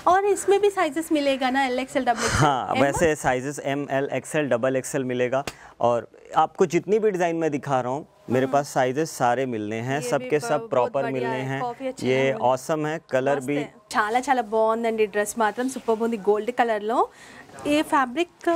और इसमें भी साइजेस मिलेगा ना एल एक्सएल डब्ल्यू हाँ वैसे sizes M L XL double XL मिलेगा और आपको जितनी भी डिज़ाइन मैं दिखा रहा हूँ मेरे हाँ। पास साइजेस सारे मिलने हैं सब सब प्रॉपर मिलने हैं ये ऑसम है కలర్ బి చాలా చాలా బాగుందండి డ్రెస్ सुपर बहुत गोल्ड कलर लो ये फैब्रिक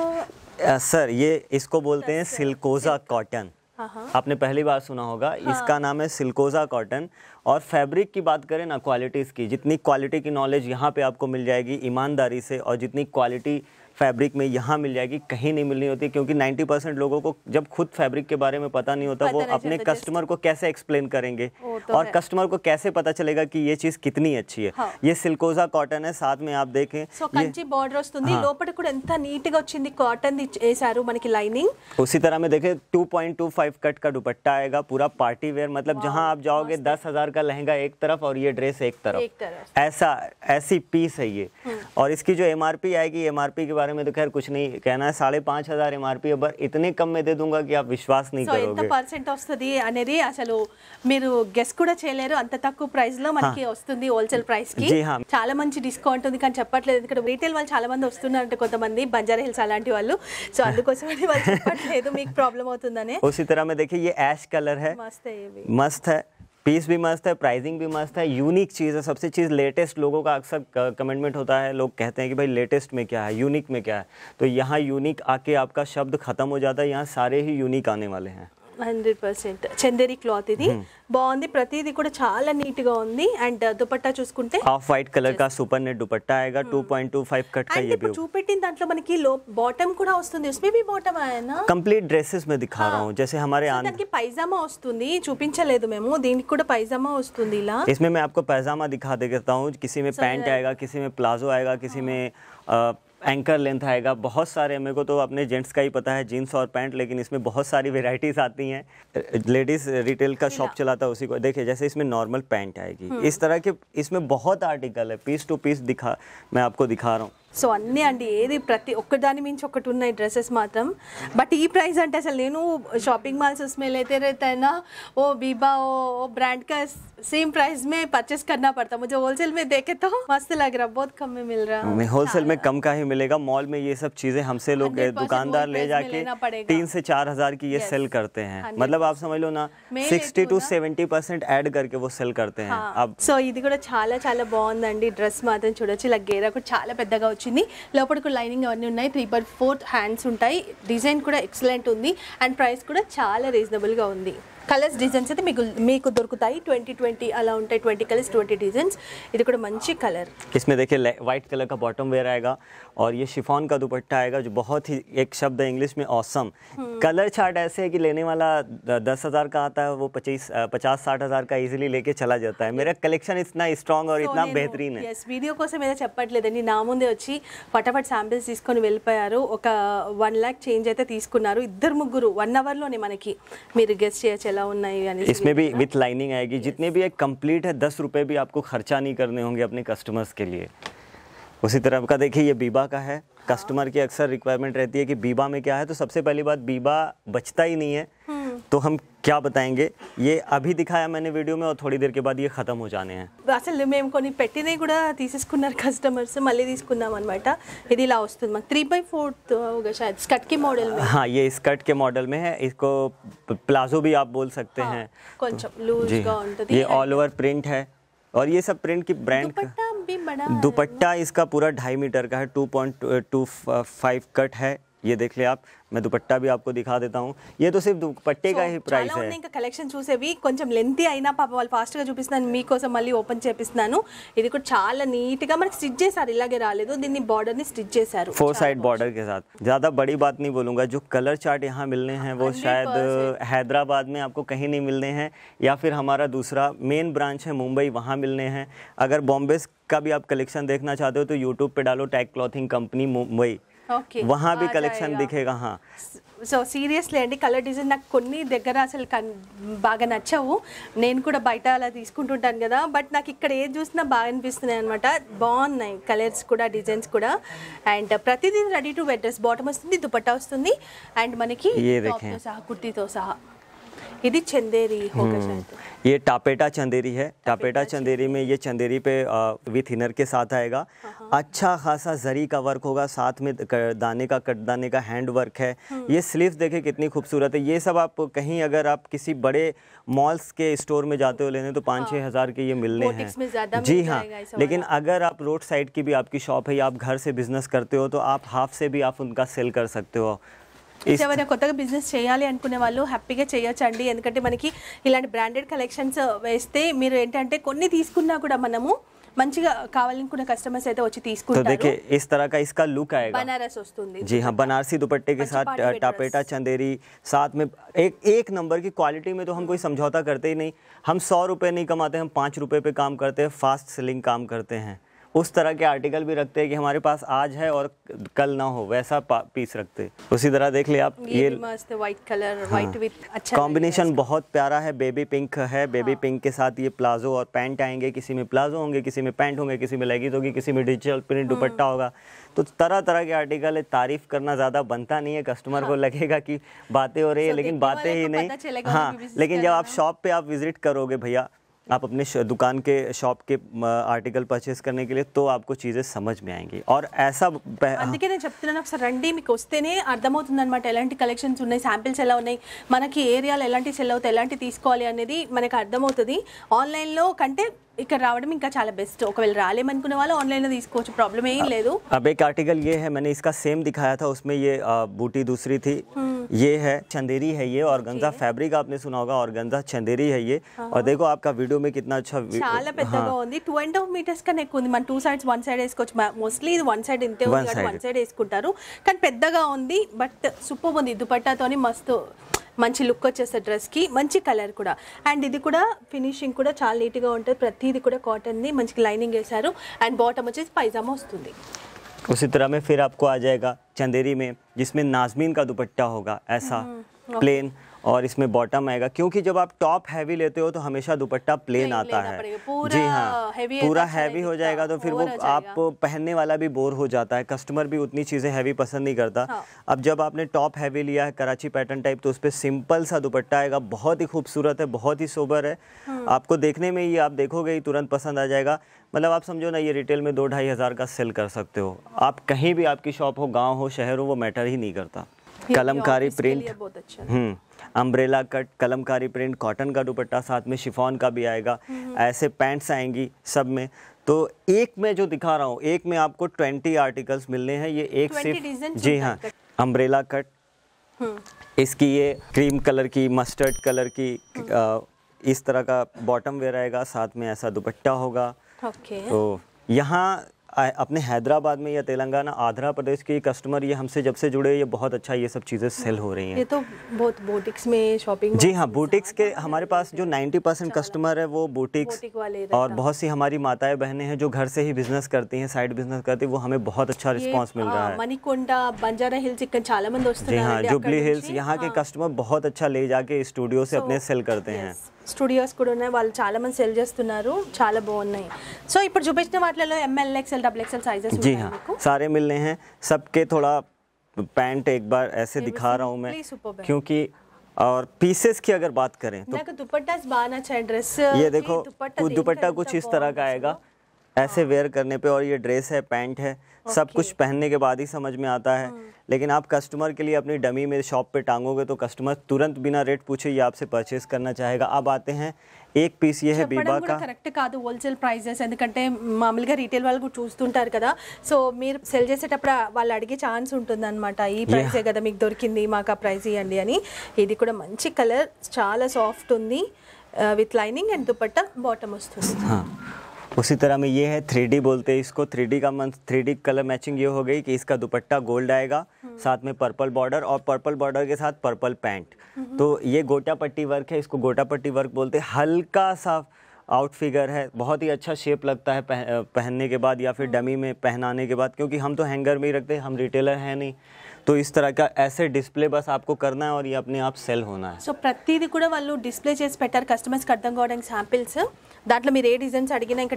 सर ये इसको बोलते हैं सिल्कोजा कॉटन uh-huh. आपने पहली बार सुना होगा हाँ। इसका नाम है सिल्कोजा कॉटन और फैब्रिक की बात करें ना क्वालिटीज़ की जितनी क्वालिटी की नॉलेज यहाँ पे आपको मिल जाएगी ईमानदारी से और जितनी क्वालिटी फैब्रिक में यहाँ मिल जाएगी कहीं नहीं मिलनी होती क्योंकि 90 परसेंट लोगों को जब खुद फैब्रिक के बारे में पता नहीं होता पता वो नहीं अपने कस्टमर को कैसे एक्सप्लेन करेंगे तो और कस्टमर को कैसे पता चलेगा कि ये चीज़ कितनी अच्छी है हाँ। ये सिल्कोजा कॉटन है साथ में आप देखें कॉटन कंची बॉर्डर हाँ। उसी तरह में देखे two point two five cut का दुपट्टा आएगा पूरा पार्टी वेयर मतलब जहाँ आप जाओगे दस हजार का लहंगा एक तरफ और ये ड्रेस एक तरफ ऐसा ऐसी पीस है ये हम्म। और इसकी जो एम आएगी एम के बारे में तो खैर कुछ नहीं कहना है साढ़े पाँच हज़ार एम है पर इतने कम में दे दूंगा कि आप विश्वास नहीं so, करोगे పర్సెంట్ వస్తుంది అనేది అసలు మీరు గెస్ కూడా చేయలేరు అంత తక్కువ ప్రైస్ లో మనకి వస్తుంది హోల్సేల్ ప్రైస్ కి చాలా మంచి డిస్కౌంట్ ఉంది కానీ చెప్పట్లేదు ఇక్కడ రీటైల్ వాళ్ళు చాలా మంది వస్తున్నారంటే కొంతమంది బంజారా హిల్స్ అలాంటి వాళ్ళు సో అందుకోసం వాళ్ళు చెప్పట్లేదు మీకు ప్రాబ్లం అవుతుందని उसी तरह में देखिए ये ऐश कलर है मस्त है ये पीस भी मस्त है प्राइसिंग भी मस्त है यूनिक चीज़ है सबसे चीज़ लेटेस्ट लोगों का अक्सर कमेंटमेंट होता है लोग कहते हैं कि भाई लेटेस्ट में क्या है यूनिक में क्या है तो यहाँ यूनिक आके आपका शब्द ख़त्म हो जाता है यहाँ सारे ही यूनिक आने वाले हैं హండ్రెడ్ పర్సెంట్ చందేరి క్లాత్ ఇది బాగుంది ప్రతిది కూడా చాలా నీట్ గా ఉంది అండ్ uh, దుపట్టా చూసుకుంటే హాఫ్ వైట్ కలర్ గా సూపర్ నెట్ దుపట్టా ఆయేగా 2.25 కట్ का ये भी చూపెట్టిన దాంట్లో మనకి లో బాటమ్ కూడా వస్తుంది బాటమ్ ఆయనా కంప్లీట్ డ్రెస్సెస్ మే దిఖా ఆన్ దానికి పైజామా వస్తుంది చూపించలేదు మేము దీనికి కూడా పైజామా వస్తుంది ఇలా పైజామా मैं आपको पैजामा दिखा ప్లాజో हूं किसी एंकर लेंथ आएगा बहुत सारे मेरे को तो अपने जेंट्स का ही पता है जीन्स और पैंट लेकिन इसमें बहुत सारी वेराइटीज़ आती हैं लेडीज़ रिटेल का शॉप अच्छा। चलाता है उसी को देखिए जैसे इसमें नॉर्मल पैंट आएगी हम्म। इस तरह के इसमें बहुत आर्टिकल है पीस टू पीस दिखा मैं आपको दिखा रहा हूँ సో అన్ని అండి ఏది ప్రతి ఒక్క దాని నుంచి ఒకటి ఉన్న డ్రెస్సెస్ మాత్రం బట్ ఈ ప్రైస్ అంటే అసలు నేను షాపింగ్ మాల్స్ లో అయితేనే తినై నా ఓ బీబా ఓ బ్రాండ్ క సെയിమ్ ప్రైస్ మే పర్చేస్ కర్నా పడతా ముజే హోల్సేల్ మే దేఖే తో मस्त लग रहा बहुत कम में मिल रहा में होलसेल में कम का ही मिलेगा मॉल में ये सब चीजें हम से लोग दुकानदार ले जाके 3 से 4000 की ये सेल करते हैं मतलब आप समझ लो ना 60 टू 70% ऐड करके वो सेल करते हैं अब सो ఇది కూడా చాలా చాలా బాగుంది అండి డ్రెస్ మాత్రం చూడొచ్చి ల గేరా కూడా చాలా పెద్దగా వచ్చింది లోపల కూడా లైనింగ్ అవన్నీ ఉన్నాయి త్రీ బై ఫోర్త్ హ్యాండ్స్ ఉంటాయి డిజైన్ కూడా ఎక్సలెంట్ ఉంది అండ్ ప్రైస్ కూడా చాలా రీజనబుల్గా ఉంది 컬러스 디자이ன்ஸ் అది మీకు మీకు దొరుకుతాయి 2020 అలా ఉంటాయ్ 20 కలర్స్ 20 డిజైన్స్ ఇది కూడా మంచి కలర్ ఇస్మే దేఖే వైట్ కలర్ కా బాటమ్ వేర్ ఆయేగా ఆర్ య షిఫాన్ కా దుపట్టా ఆయేగా జో బహత్ హి ఏక్ షబ్ద్ ఇంగ్లీష్ మే ఆసమ్ కలర్ చార్ట్ ఐసే కి లేనే వాలా 10000 కా ఆతా హ వో 25 50 60000 కా ఈజీలీ లేకే చలా జాతా హై మేరా కలెక్షన్ ఇత్నా స్ట్రాంగ్ ఆర్ ఇత్నా బహతరీన్ హై యస్ వీడియో కోసే మేరా చప్పట్ లేదని నామ ఉందే వచ్చి फटाफट सैंपल्स दिसकोनी వెలిపాయారు ఒక 1 లక్ష చేంజ్ అయితే తీసుకున్నారు ఇద్దర్ ముగ్గురు 1 అవర్ లోనే మనకి మీరు గెస్ చేయ नहीं यानी इसमें भी विथ लाइनिंग आएगी जितने भी एक कंप्लीट है दस रुपए भी आपको खर्चा नहीं करने होंगे अपने कस्टमर्स के लिए उसी तरह का देखिए ये बीबा का है हाँ। कस्टमर की अक्सर रिक्वायरमेंट रहती है कि बीबा में क्या है तो सबसे पहली बात बीबा बचता ही नहीं है हाँ। तो हम क्या बताएंगे ये अभी दिखाया मैंने वीडियो में और थोड़ी देर के बाद ये खत्म हो जाने हैं అసలు तो तो होगा शायद स्कर्ट के मॉडल में हाँ ये स्कर्ट के मॉडल में है इसको प्लाजो भी आप बोल सकते हाँ, हैं కొంచెం तो ये ऑल ओवर प्रिंट है और ये सब प्रिंट की ब्रांड दुपट्टा दुपट्टा इसका पूरा ढाई मीटर का है two point two five cut है ये देख ले आप मैं दुपट्टा भी आपको दिखा देता हूँ ये तो सिर्फ दुपट्टे కా హీ ప్రైస్ హై ఇంకా కలెక్షన్ చూసేవి కొంచెం లెంతీ అయినా పాప వాళ్ళు ఫాస్ట్ గా చూపిస్తున్నాను మీకోసం మళ్ళీ ఓపెన్ చేపిస్తున్నాను ఇది కూడా చాలా నీట్ గా మనకి స్టిచ్ చేశారు ఇలాగే రాలేదు దీన్ని బార్డర్ फोर साइड बॉर्डर के साथ ज्यादा बड़ी बात नहीं बोलूंगा जो कलर चार्ट यहाँ मिलने हैं वो शायद हैदराबाद में आपको कहीं नहीं मिलने हैं या फिर हमारा दूसरा मेन ब्रांच है मुंबई वहाँ मिलने हैं अगर बॉम्बे का भी आप कलेक्शन देखना चाहते हो तो यूट्यूब पर डालो टैग क्लॉथिंग कंपनी मुंबई వహా బి కలెక్షన్ దిఖేగా హా సో సీరియస్లీ అండి కలర్ డిజైన్ నాకు కొన్ని దగ్గర అసలు కన్ బాగా నచ్చవు నేను కూడా బయట అలా తీసుకుంటుంటాను కదా బట్ నాకు ఇక్కడ ఏది చూసినా బాగా అనిపిస్తున్నాయి అనమాట బాగున్నాయి కలర్స్ కూడా డిజైన్స్ కూడా అండ్ ప్రతిదీ రెడీ టు వెడ్రెస్ బాటమ్ వస్తుంది దుపట్టా వస్తుంది అండ్ మనకి సహా కుర్తీతో సహా ఇది हम्म। तो। ये टापेटा चंदेरी है टापेटा, टापेटा चंदेरी में ये चंदेरी पे विथ इनर के साथ आएगा हाँ, हाँ। अच्छा खासा जरी का वर्क होगा साथ में दाने का कट दाने का हैंड वर्क है हम्म। ये स्लीव्स देखे कितनी खूबसूरत है ये सब आप कहीं अगर आप किसी बड़े मॉल्स के स्टोर में जाते हो लेने तो पाँच छः हाँ। हज़ार के ये मिलने हैं जी हाँ लेकिन अगर आप रोड साइड की भी आपकी शॉप है या आप घर से बिजनेस करते हो तो आप हाफ से भी आप उनका सेल कर सकते हो बिजनेस ఎవరైనా కొత్తగా బిజినెస్ చేయాలి అనుకునే వాళ్ళు హ్యాపీగా చేయొచ్చండి ఎందుకంటే तो देखिए इस तरह का इसका लुक आएगा बनारस जी हाँ बनारसी दुपट्टे के साथ टापेटा चंदेरी साथ में एक एक नंबर की क्वालिटी में तो हम कोई समझौता करते ही नहीं हम सौ रुपए नहीं कमाते हम पाँच रुपए पे काम करते हैं फास्ट सेलिंग काम करते हैं उस तरह के आर्टिकल भी रखते हैं कि हमारे पास आज है और कल ना हो वैसा पीस रखते उसी तरह देख ले आप ये, ये मस्त व्हाइट कलर व्हाइट विद अच्छा कॉम्बिनेशन बहुत प्यारा है बेबी पिंक है बेबी पिंक हाँ। के साथ ये प्लाजो और पैंट आएंगे किसी में प्लाजो होंगे किसी में पैंट होंगे किसी में लेगी होगी किसी में डिजिटल प्रिंट हाँ। दुपट्टा होगा तो तरह तरह के आर्टिकल है तारीफ करना ज़्यादा बनता नहीं है कस्टमर हाँ। को लगेगा कि बातें हो रही है लेकिन बातें ही नहीं हाँ लेकिन जब आप शॉप पे आप विजिट करोगे भैया आप अपने दुकान के शॉप के ఆర్టికల్ పర్చేస్ करने के लिए तो आपको चीज़ें समझ में आएंगी और ऐसा అందుకే నేను చెప్తున్నాను ఒకసారి రండి మీకు వస్తేనే అర్థమవుతుందన్నమాట ఎలాంటి కలెక్షన్స్ ఉన్నాయి శాంపిల్స్ ఎలా ఉన్నాయి మనకి ఏరియాలో ఎలాంటి సెల్ అవుతాయి ఎలాంటి తీసుకోవాలి అనేది మనకి అర్థమవుతుంది ఆన్లైన్లో కంటే ఇక్కడ రావడం ఇంకా చాలా బెస్ట్ ఒకవేళ రాలేమనుకునే వాళ్ళు ఆన్లైన్లో తీసుకోవచ్చు ప్రాబ్లమ్ ఏం లేదు अब एक आर्टिकल ये है मैंने इसका सेम दिखाया था उसमें ये आ, बूटी दूसरी थी ये है चंदेरी है ये और गंजा फैब्रिक आपने सुना होगा और गंजा चंदेरी है ये और देखो आपका वीडियो में कितना చాలా పెద్దగా ఉంది 2 అండ్ 2 మీటర్స్ కన్నా ఎక్కువ ఉంది మన టు సైడ్స్ వన్ సైడ్ వేసుకోవచ్చు మోస్ట్లీ ఇది వన్ సైడ్ ఇంతే ఉంది వన్ సైడ్ వేసుకుంటారు కానీ పెద్దగా ఉంది బట్ సూపర్ ఉంది దుపట్టాతోని మస్తు మంచి లుక్ వచ్చేసే డ్రెస్కి మంచి కలర్ కూడా అండ్ ఇది కూడా ఫినిషింగ్ కూడా చాలా నీట్గా ఉంటుంది ప్రతిది కూడా కాటన్ది మంచి లైనింగ్ వేశారు అండ్ బాటమ్ వచ్చేసి పైజామా వస్తుంది ఉసి తరమే ఫిర్ फिर ఆ आ जाएगा మే జిస్మే నాజ్మీన్ కా దుపట్టా హోగా होगा ప్లేన్ और इसमें बॉटम आएगा क्योंकि जब आप टॉप हैवी लेते हो तो हमेशा दुपट्टा प्लेन आता है जी हाँ हैवी पूरा हैवी हो जाएगा तो फिर वो आप पहनने वाला भी बोर हो जाता है कस्टमर भी उतनी चीज़ें हैवी पसंद नहीं करता हाँ। अब जब आपने टॉप हैवी लिया है कराची पैटर्न टाइप तो उस पर सिंपल सा दुपट्टा आएगा बहुत ही खूबसूरत है बहुत ही सोबर है हाँ। आपको देखने में ही आप देखोगे ही तुरंत पसंद आ जाएगा मतलब आप समझो ना ये रिटेल में दो ढाई हज़ार का सेल कर सकते हो आप कहीं भी आपकी शॉप हो गाँव हो शहर हो वो मैटर ही नहीं करता कलमकारी प्रिंट बहुत अच्छा अम्ब्रेला हम्म, कट कलमकारी प्रिंट कॉटन का दुपट्टा साथ में शिफॉन का भी आएगा हम्म। ऐसे पैंट्स आएंगी सब में तो एक में जो दिखा रहा हूँ एक में आपको ट्वेंटी आर्टिकल्स मिलने हैं ये एक सिर्फ जी हाँ अम्ब्रेला हम्म। कट इसकी ये क्रीम कलर की मस्टर्ड कलर की आ, इस तरह का बॉटम वेयर आएगा साथ में ऐसा दुपट्टा होगा okay. तो यहाँ अपने हैदराबाद में या तेलंगाना आंध्रा प्रदेश के कस्टमर ये हमसे जब से जुड़े ये बहुत अच्छा ये सब चीज़ें सेल हो रही हैं ये तो बहुत बोटिक्स में शॉपिंग जी हाँ बोटिक्स के हमारे पास तो जो 90 परसेंट कस्टमर है वो बोटिक्स और बहुत सी हमारी माताएं बहनें हैं जो घर से ही बिजनेस करती हैं साइड बिजनेस करती है वो हमें बहुत अच्छा रिस्पॉन्स मिल रहा है मनीकोंडा बंजारा हिल्स इक्कन चाला जी हाँ जुबली हिल्स यहाँ के कस्टमर हाँ। बहुत अच्छा ले जाके स्टूडियो से अपने सेल करते हैं स्टूडियो वाल चाल मंदिर చాలామంది चाल చేస్తున్నారు सो इन సో ఇప్పుడు చూపించిన వాటిలో जी हाँ सारे मिलने हैं सबके थोड़ा पैंट एक बार ऐसे दिखा रहा हूँ मैं क्योंकि और पीसेस की अगर बात करें तो दुपट्टा बाना चाहिए ड्रेस ये देखो दुपट्टा कुछ इस तरह का आएगा ऐसे वेयर हाँ। करने पे और ये ड्रेस है पैंट है सब कुछ पहनने के बाद ही समझ में आता है हाँ। लेकिन आप कस्टमर के लिए अपनी डमी मेरे शॉप पे टांगोगे तो कस्टमर तुरंत बिना रेट पूछे ये आपसे परचेज करना चाहेगा आप आते हैं एक पीस ये है बीबा अच्छा, का करेक्ट का तो होलसेल प्राइसेस ఎంత కంటే మామూలుగా రిటైల్ వాళ్ళు చూస్తుంటారు కదా సో మీరు సెల్ చేసేటప్పుడు వాళ్ళు అడిగే ఛాన్స్ ఉంటుందన్నమాట ఈ ప్రైస్ ఏ కదా మీకు దొరికింది మాక ప్రైస్ ఇయండి అని ఇది కూడా మంచి కలర్ చాలా సాఫ్ట్ ఉంది విత్ లైనింగ్ అండ్ దుపట్టా బాటమ్ వస్తుంది హ్ हाँ। उसी तरह में ये है थ्री बोलते हैं इसको थ्री का मन थ्री कलर मैचिंग ये हो गई कि इसका दुपट्टा गोल्ड आएगा हम्म। साथ में पर्पल बॉर्डर और पर्पल बॉर्डर के साथ पर्पल हम्म। पैंट तो ये गोटा पट्टी वर्क है इसको गोटा पट्टी वर्क बोलते हैं हल्का सा आउट फिगर है बहुत ही अच्छा शेप लगता है पह, पहनने के बाद या फिर डमी हम्म। में पहनाने के बाद क्योंकि हम तो हैंगर में ही रखते हैं हम रिटेलर हैं नहीं तो इस तरह का ऐसे डिस्प्ले बस आपको करना है और ये अपने आप सेल होना है सो ప్రతిదీ కూడా వాళ్ళు డిస్ప్లే చేసి పెట్టారు కస్టమర్స్కి అర్థం కావడానికి శాంపిల్స్ దాంట్లో మీరు ఏ డిజైన్స్ అడిగినా ఇంకా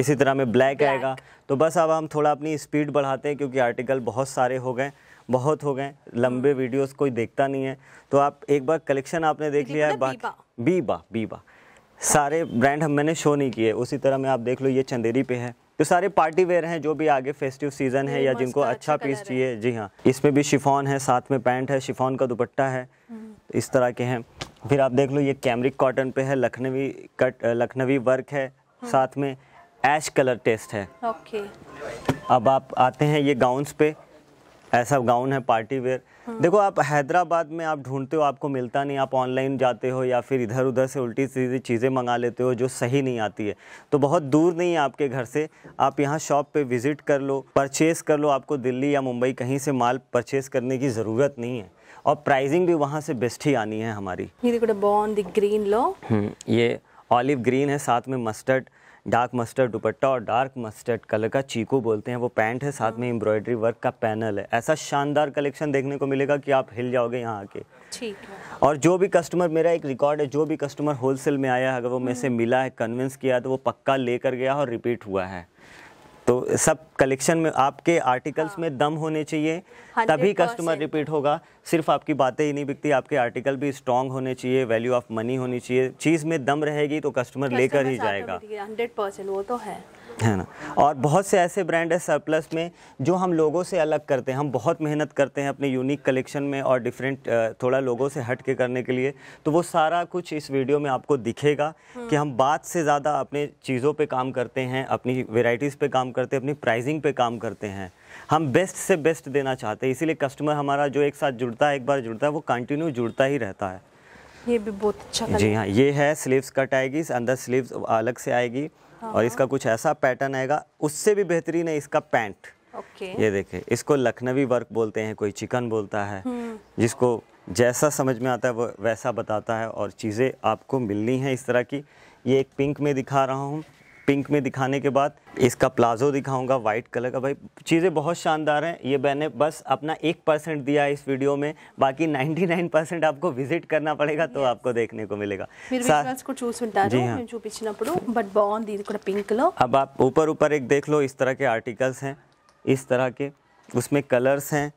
इसी तरह में ब्लैक आएगा तो बस अब हम थोड़ा अपनी स्पीड बढ़ाते हैं क्योंकि आर्टिकल बहुत सारे हो गए बहुत हो गए लंबे वीडियोस हम्म। कोई देखता नहीं है तो आप एक बार कलेक्शन आपने देख लिया है बाकी बीबा बीबा सारे ब्रांड हम मैंने शो नहीं किए उसी तरह में आप देख लो ये चंदेरी पे है जो सारे पार्टी वेयर हैं जो भी आगे फेस्टिव सीजन है या जिनको अच्छा पीस अच्छा चाहिए जी हाँ इसमें भी शिफॉन है साथ में पैंट है शिफॉन का दुपट्टा है हम्म। इस तरह के हैं फिर आप देख लो ये कैमरिक कॉटन पे है लखनवी कट लखनवी वर्क है हाँ। साथ में ऐश कलर टेस्ट है ओके अब आप आते हैं ये गाउन पे ऐसा गाउन है पार्टी वेयर हाँ। देखो आप हैदराबाद में आप ढूंढते हो आपको मिलता नहीं आप ऑनलाइन जाते हो या फिर इधर उधर से उल्टी सीधी चीज़ें मंगा लेते हो जो सही नहीं आती है तो बहुत दूर नहीं है आपके घर से आप यहाँ शॉप पे विज़िट कर लो परचेज़ कर लो आपको दिल्ली या मुंबई कहीं से माल परचेज़ करने की ज़रूरत नहीं है और प्राइजिंग भी वहाँ से बेस्ट ही आनी है हमारी ये ग्रीन लो हम्म, ये ऑलिव ग्रीन है साथ में मस्टर्ड डार्क मस्टर्ड दुपट्टा और डार्क मस्टर्ड कलर का चीकू बोलते हैं वो पैंट है साथ में हाँ। एम्ब्रॉयडरी वर्क का पैनल है ऐसा शानदार कलेक्शन देखने को मिलेगा कि आप हिल जाओगे यहाँ आके ठीक और जो भी कस्टमर मेरा एक रिकॉर्ड है जो भी कस्टमर होलसेल में आया है अगर वो मेरे हाँ। से मिला है कन्विंस किया है तो वो पक्का लेकर गया और रिपीट हुआ है तो सब कलेक्शन में आपके आर्टिकल्स हाँ। में दम होने चाहिए हाँ, तभी कस्टमर रिपीट होगा सिर्फ आपकी बातें ही नहीं बिकती आपके आर्टिकल भी स्ट्रांग होने चाहिए वैल्यू ऑफ मनी होनी चाहिए चीज़ में दम रहेगी तो कस्टमर लेकर ही जाएगा हंड्रेड परसेंट वो तो है है ना और बहुत से ऐसे ब्रांड है सरप्लस में जो हम लोगों से अलग करते हैं हम बहुत मेहनत करते हैं अपने यूनिक कलेक्शन में और डिफरेंट थोड़ा लोगों से हट के करने के लिए तो वो सारा कुछ इस वीडियो में आपको दिखेगा हम्म। कि हम बात से ज़्यादा अपने चीज़ों पे काम करते हैं अपनी वेराइटीज़ पे काम करते हैं अपनी प्राइजिंग पे काम करते हैं हम बेस्ट से बेस्ट देना चाहते हैं इसीलिए कस्टमर हमारा जो एक साथ जुड़ता है एक बार जुड़ता है वो कंटिन्यू जुड़ता ही रहता है ये भी बहुत अच्छा जी हाँ ये है स्लीव्स कट आएगी अंदर स्लीव्स अलग से आएगी हाँ। और इसका कुछ ऐसा पैटर्न आएगा उससे भी बेहतरीन है इसका पैंट ये देखे इसको लखनवी वर्क बोलते हैं कोई चिकन बोलता है हम्म। जिसको जैसा समझ में आता है वो वैसा बताता है और चीज़ें आपको मिलनी है इस तरह की ये एक पिंक में दिखा रहा हूँ पिंक में दिखाने के बाद इसका प्लाजो दिखाऊंगा वाइट कलर का भाई चीज़ें बहुत शानदार हैं ये मैंने बस अपना एक परसेंट दिया इस वीडियो में बाकी 99 परसेंट आपको विजिट करना पड़ेगा तो आपको देखने को मिलेगा जी हाँ अब आप ऊपर ऊपर एक देख लो इस तरह के आर्टिकल्स हैं इस तरह के उसमें कलर्स हैं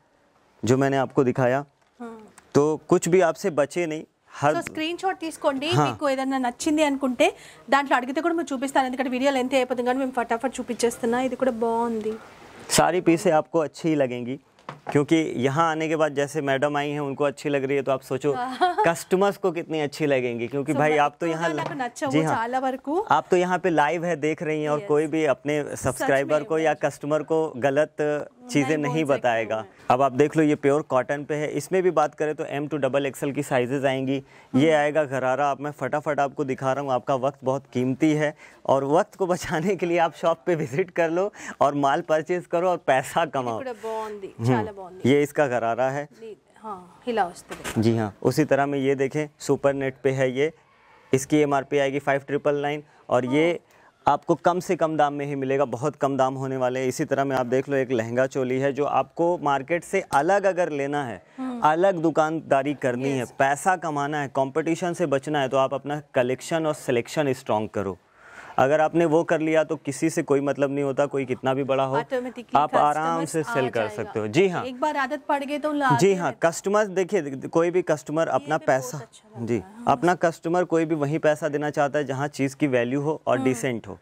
जो मैंने आपको दिखाया हाँ। तो कुछ भी आपसे बचे नहीं సో స్క్రీన్ షాట్ తీసుకోండి మీకు ఏదైనా నచ్చింది అనుకుంటే దాంట్లో అడిగితే కూడా మేము చూపిస్తాను ఎందుకంటే వీడియో ఎంత అయిపోతుంది కానీ మేము ఫటాఫట్ చూపించేస్తున్నా ఇది కూడా బాగుంది సారీ పీసే ఆప్కో అచ్చి లగేంగి क्योंकि यहाँ आने के बाद जैसे मैडम आई हैं उनको अच्छी लग रही है तो आप सोचो कस्टमर्स हाँ। को कितनी अच्छी लगेंगी क्योंकि so, भाई आप तो यहाँ अच्छा जी हाँ आप तो यहाँ पे लाइव है देख रही हैं और कोई भी अपने सब्सक्राइबर को या कस्टमर को गलत चीज़ें नहीं बताएगा अब आप देख लो ये प्योर कॉटन पे है इसमें भी बात करें तो एम टू डबल एक्सल की साइजेज़ आएंगी ये हम्म। आएगा घरारा आप मैं फटाफट आपको दिखा रहा हूँ आपका वक्त बहुत कीमती है और वक्त को बचाने के लिए आप शॉप पे विजिट कर लो और माल परचेज करो और पैसा कमाओ हम्म, ये इसका गरारा है हाँ जी हाँ उसी तरह में ये देखें सुपर नेट पे है ये इसकी एम आएगी फाइव ट्रिपल नाइन और ये हाँ। आपको कम से कम दाम में ही मिलेगा बहुत कम दाम होने वाले हैं इसी तरह में आप देख लो एक लहंगा चोली है जो आपको मार्केट से अलग अगर लेना है हाँ। अलग दुकानदारी करनी है पैसा कमाना है कंपटीशन से बचना है तो आप अपना कलेक्शन और सिलेक्शन स्ट्रॉन्ग करो अगर आपने वो कर लिया तो किसी से कोई मतलब नहीं होता कोई कितना भी बड़ा हो आप आराम से सेल कर सकते हो जी हाँ एक बार आदत पड़ गई तो जी हाँ कस्टमर देखिए कोई भी कस्टमर अपना पैसा अच्छा जी हाँ। अपना कस्टमर कोई भी वही पैसा देना चाहता है जहाँ चीज़ की वैल्यू हो और डिसेंट हम्म। हो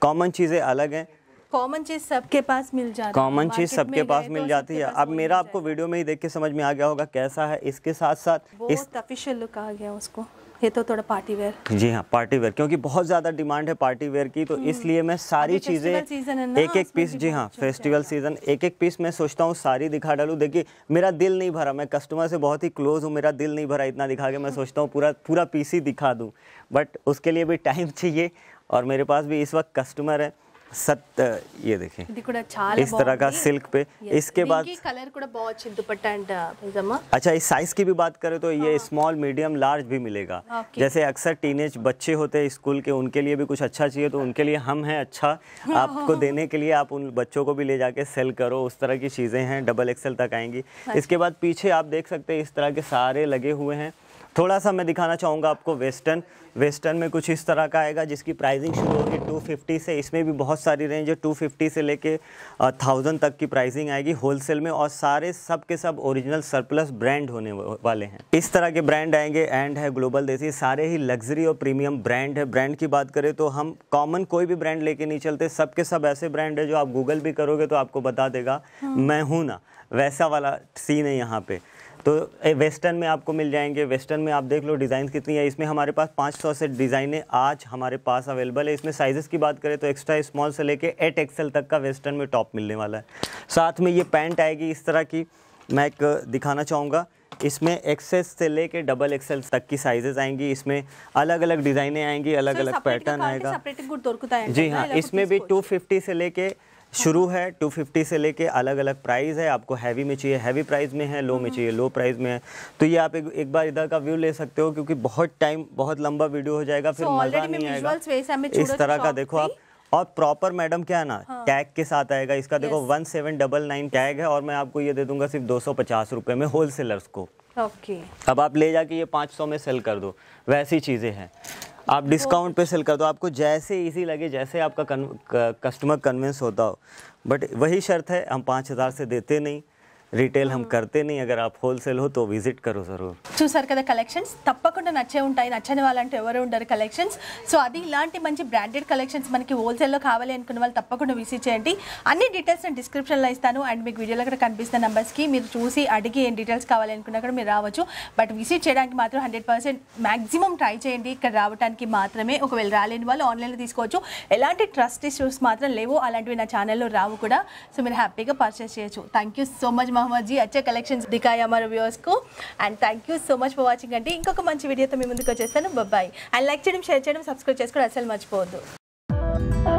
कॉमन चीज़ें अलग है कॉमन चीज सबके पास मिल जाती कॉमन चीज सबके पास मिल जाती है तो अब मेरा आपको वीडियो में ही देख के समझ में आ गया होगा कैसा है इसके साथ साथ इस लुक आ गया उसको ये तो थोड़ा पार्टी वेयर जी हाँ पार्टी वेयर क्योंकि बहुत ज़्यादा डिमांड है पार्टी वेयर की तो हम्म। इसलिए मैं सारी चीज़ें एक एक पीस जी हाँ फेस्टिवल सीजन एक एक पीस मैं सोचता हूँ सारी दिखा डालू देखिए मेरा दिल नहीं भरा मैं कस्टमर से बहुत ही क्लोज हूँ मेरा दिल नहीं भरा इतना दिखा के मैं सोचता हूँ पूरा पूरा पीस ही दिखा दूँ बट उसके लिए भी टाइम चाहिए और मेरे पास भी इस वक्त कस्टमर है ಸತ್ ये देखिए इस तरह का सिल्क पे इसके बाद कलर uh, अच्छा इस साइज की भी बात करें तो ये स्मॉल मीडियम लार्ज भी मिलेगा जैसे अक्सर टीनेज बच्चे होते हैं स्कूल के उनके लिए भी कुछ अच्छा चाहिए तो उनके लिए हम हैं अच्छा आपको देने के लिए आप उन बच्चों को भी ले जाके सेल करो उस तरह की चीज़ें हैं डबल एक्सएल तक आएंगी हाँ इसके बाद पीछे आप देख सकते हैं इस तरह के सारे लगे हुए हैं थोड़ा सा मैं दिखाना चाहूँगा आपको वेस्टर्न वेस्टर्न में कुछ इस तरह का आएगा जिसकी प्राइसिंग शुरू होगी 250 से इसमें भी बहुत सारी रेंज है 250 से लेके थाउजेंड तक की प्राइसिंग आएगी होलसेल में और सारे सब के सब ओरिजिनल सरप्लस ब्रांड होने वाले हैं इस तरह के ब्रांड आएंगे एंड है ग्लोबल देसी सारे ही लग्जरी और प्रीमियम ब्रांड है ब्रांड की बात करें तो हम कॉमन कोई भी ब्रांड लेके नहीं चलते सब के सब ऐसे ब्रांड है जो आप गूगल भी करोगे तो आपको बता देगा हाँ। मैं हूँ ना वैसा वाला सीन है यहाँ पे तो वेस्टर्न में आपको मिल जाएंगे वेस्टर्न में आप देख लो डिज़ाइन कितनी है इसमें हमारे पास 500 से डिज़ाइनें आज हमारे पास अवेलेबल है इसमें साइजेस की बात करें तो एक्स्ट्रा स्मॉल से लेके एट एक्सेल तक का वेस्टर्न में टॉप मिलने वाला है साथ में ये पैंट आएगी इस तरह की मैं एक दिखाना चाहूँगा इसमें एक्सेस से लेके डबल एक्सेल तक की साइजेस आएंगी इसमें अलग अलग डिज़ाइनें आएंगी अलग अलग पैटर्न आएगा जी हाँ इसमें भी 250 से लेके शुरू है 250 से लेके अलग अलग प्राइस है आपको हैवी में चाहिए हैवी प्राइस में है लो में हम्म। चाहिए लो प्राइस में है तो ये आप एक, एक बार इधर का व्यू ले सकते हो क्योंकि बहुत टाइम बहुत लंबा वीडियो हो जाएगा फिर so, मजा नहीं आएगा इस तरह का देखो आप और प्रॉपर मैडम क्या है ना हाँ। टैग के साथ आएगा इसका देखो one seven double nine tag है और मैं आपको ये दे दूंगा सिर्फ दो सौ पचास रुपये में होल सेलर्स को ओके अब आप ले जाके ये पाँच सौ में सेल कर दो वैसी चीज़ें हैं आप डिस्काउंट तो पे सेल कर दो आपको जैसे इजी लगे जैसे आपका कस्टमर कन्विंस होता हो बट वही शर्त है हम पाँच हज़ार से देते नहीं రీటైల్ హమ్ కర్తే నీ అగర్ ఆప్ హోల్సేల్ హో తో విజిట్ కరో జరూర్ చూసారు కదా కలెక్షన్స్ తప్పకుండా నచ్చే ఉంటాయి నచ్చని వాళ్ళంటే ఎవరు ఉండరు కలెక్షన్స్ సో అది ఇలాంటి మంచి బ్రాండెడ్ కలెక్షన్స్ మనకి హోల్సేల్లో కావాలి అనుకున్న వాళ్ళు తప్పకుండా విజిట్ చేయండి అన్ని డీటెయిల్స్ నేను డిస్క్రిప్షన్లో ఇస్తాను అండ్ మీకు వీడియోలో కూడా కనిపిస్తున్న నెంబర్స్కి మీరు చూసి అడిగి ఏం డీటెయిల్స్ కావాలి అనుకున్నా కూడా మీరు రావచ్చు బట్ విజిట్ చేయడానికి మాత్రం హండ్రెడ్ పర్సెంట్ మ్యాక్సిమం ట్రై చేయండి ఇక్కడ రావడానికి మాత్రమే ఒకవేళ రాలేని వాళ్ళు ఆన్లైన్లో తీసుకోవచ్చు ఎలాంటి ట్రస్ట్ ఇష్యూస్ మాత్రం లేవు అలాంటివి నా ఛానల్లో రావు కూడా సో మీరు హ్యాపీగా పర్చేస్ చేయొచ్చు thank you so much Mohammed ji అచ్చే కలెక్షన్స్ దికాయ్ అమర్ వ్యూస్ కు and thank you so much for watching అంటే ఇంకొక మంచి వీడియోతో మీ ముందుకు వచ్చేస్తాను బాయ్ అండ్ లైక్ చేయడం షేర్ చేయడం సబ్స్క్రైబ్ చేసుకోవడం అసలు మర్చిపోవద్దు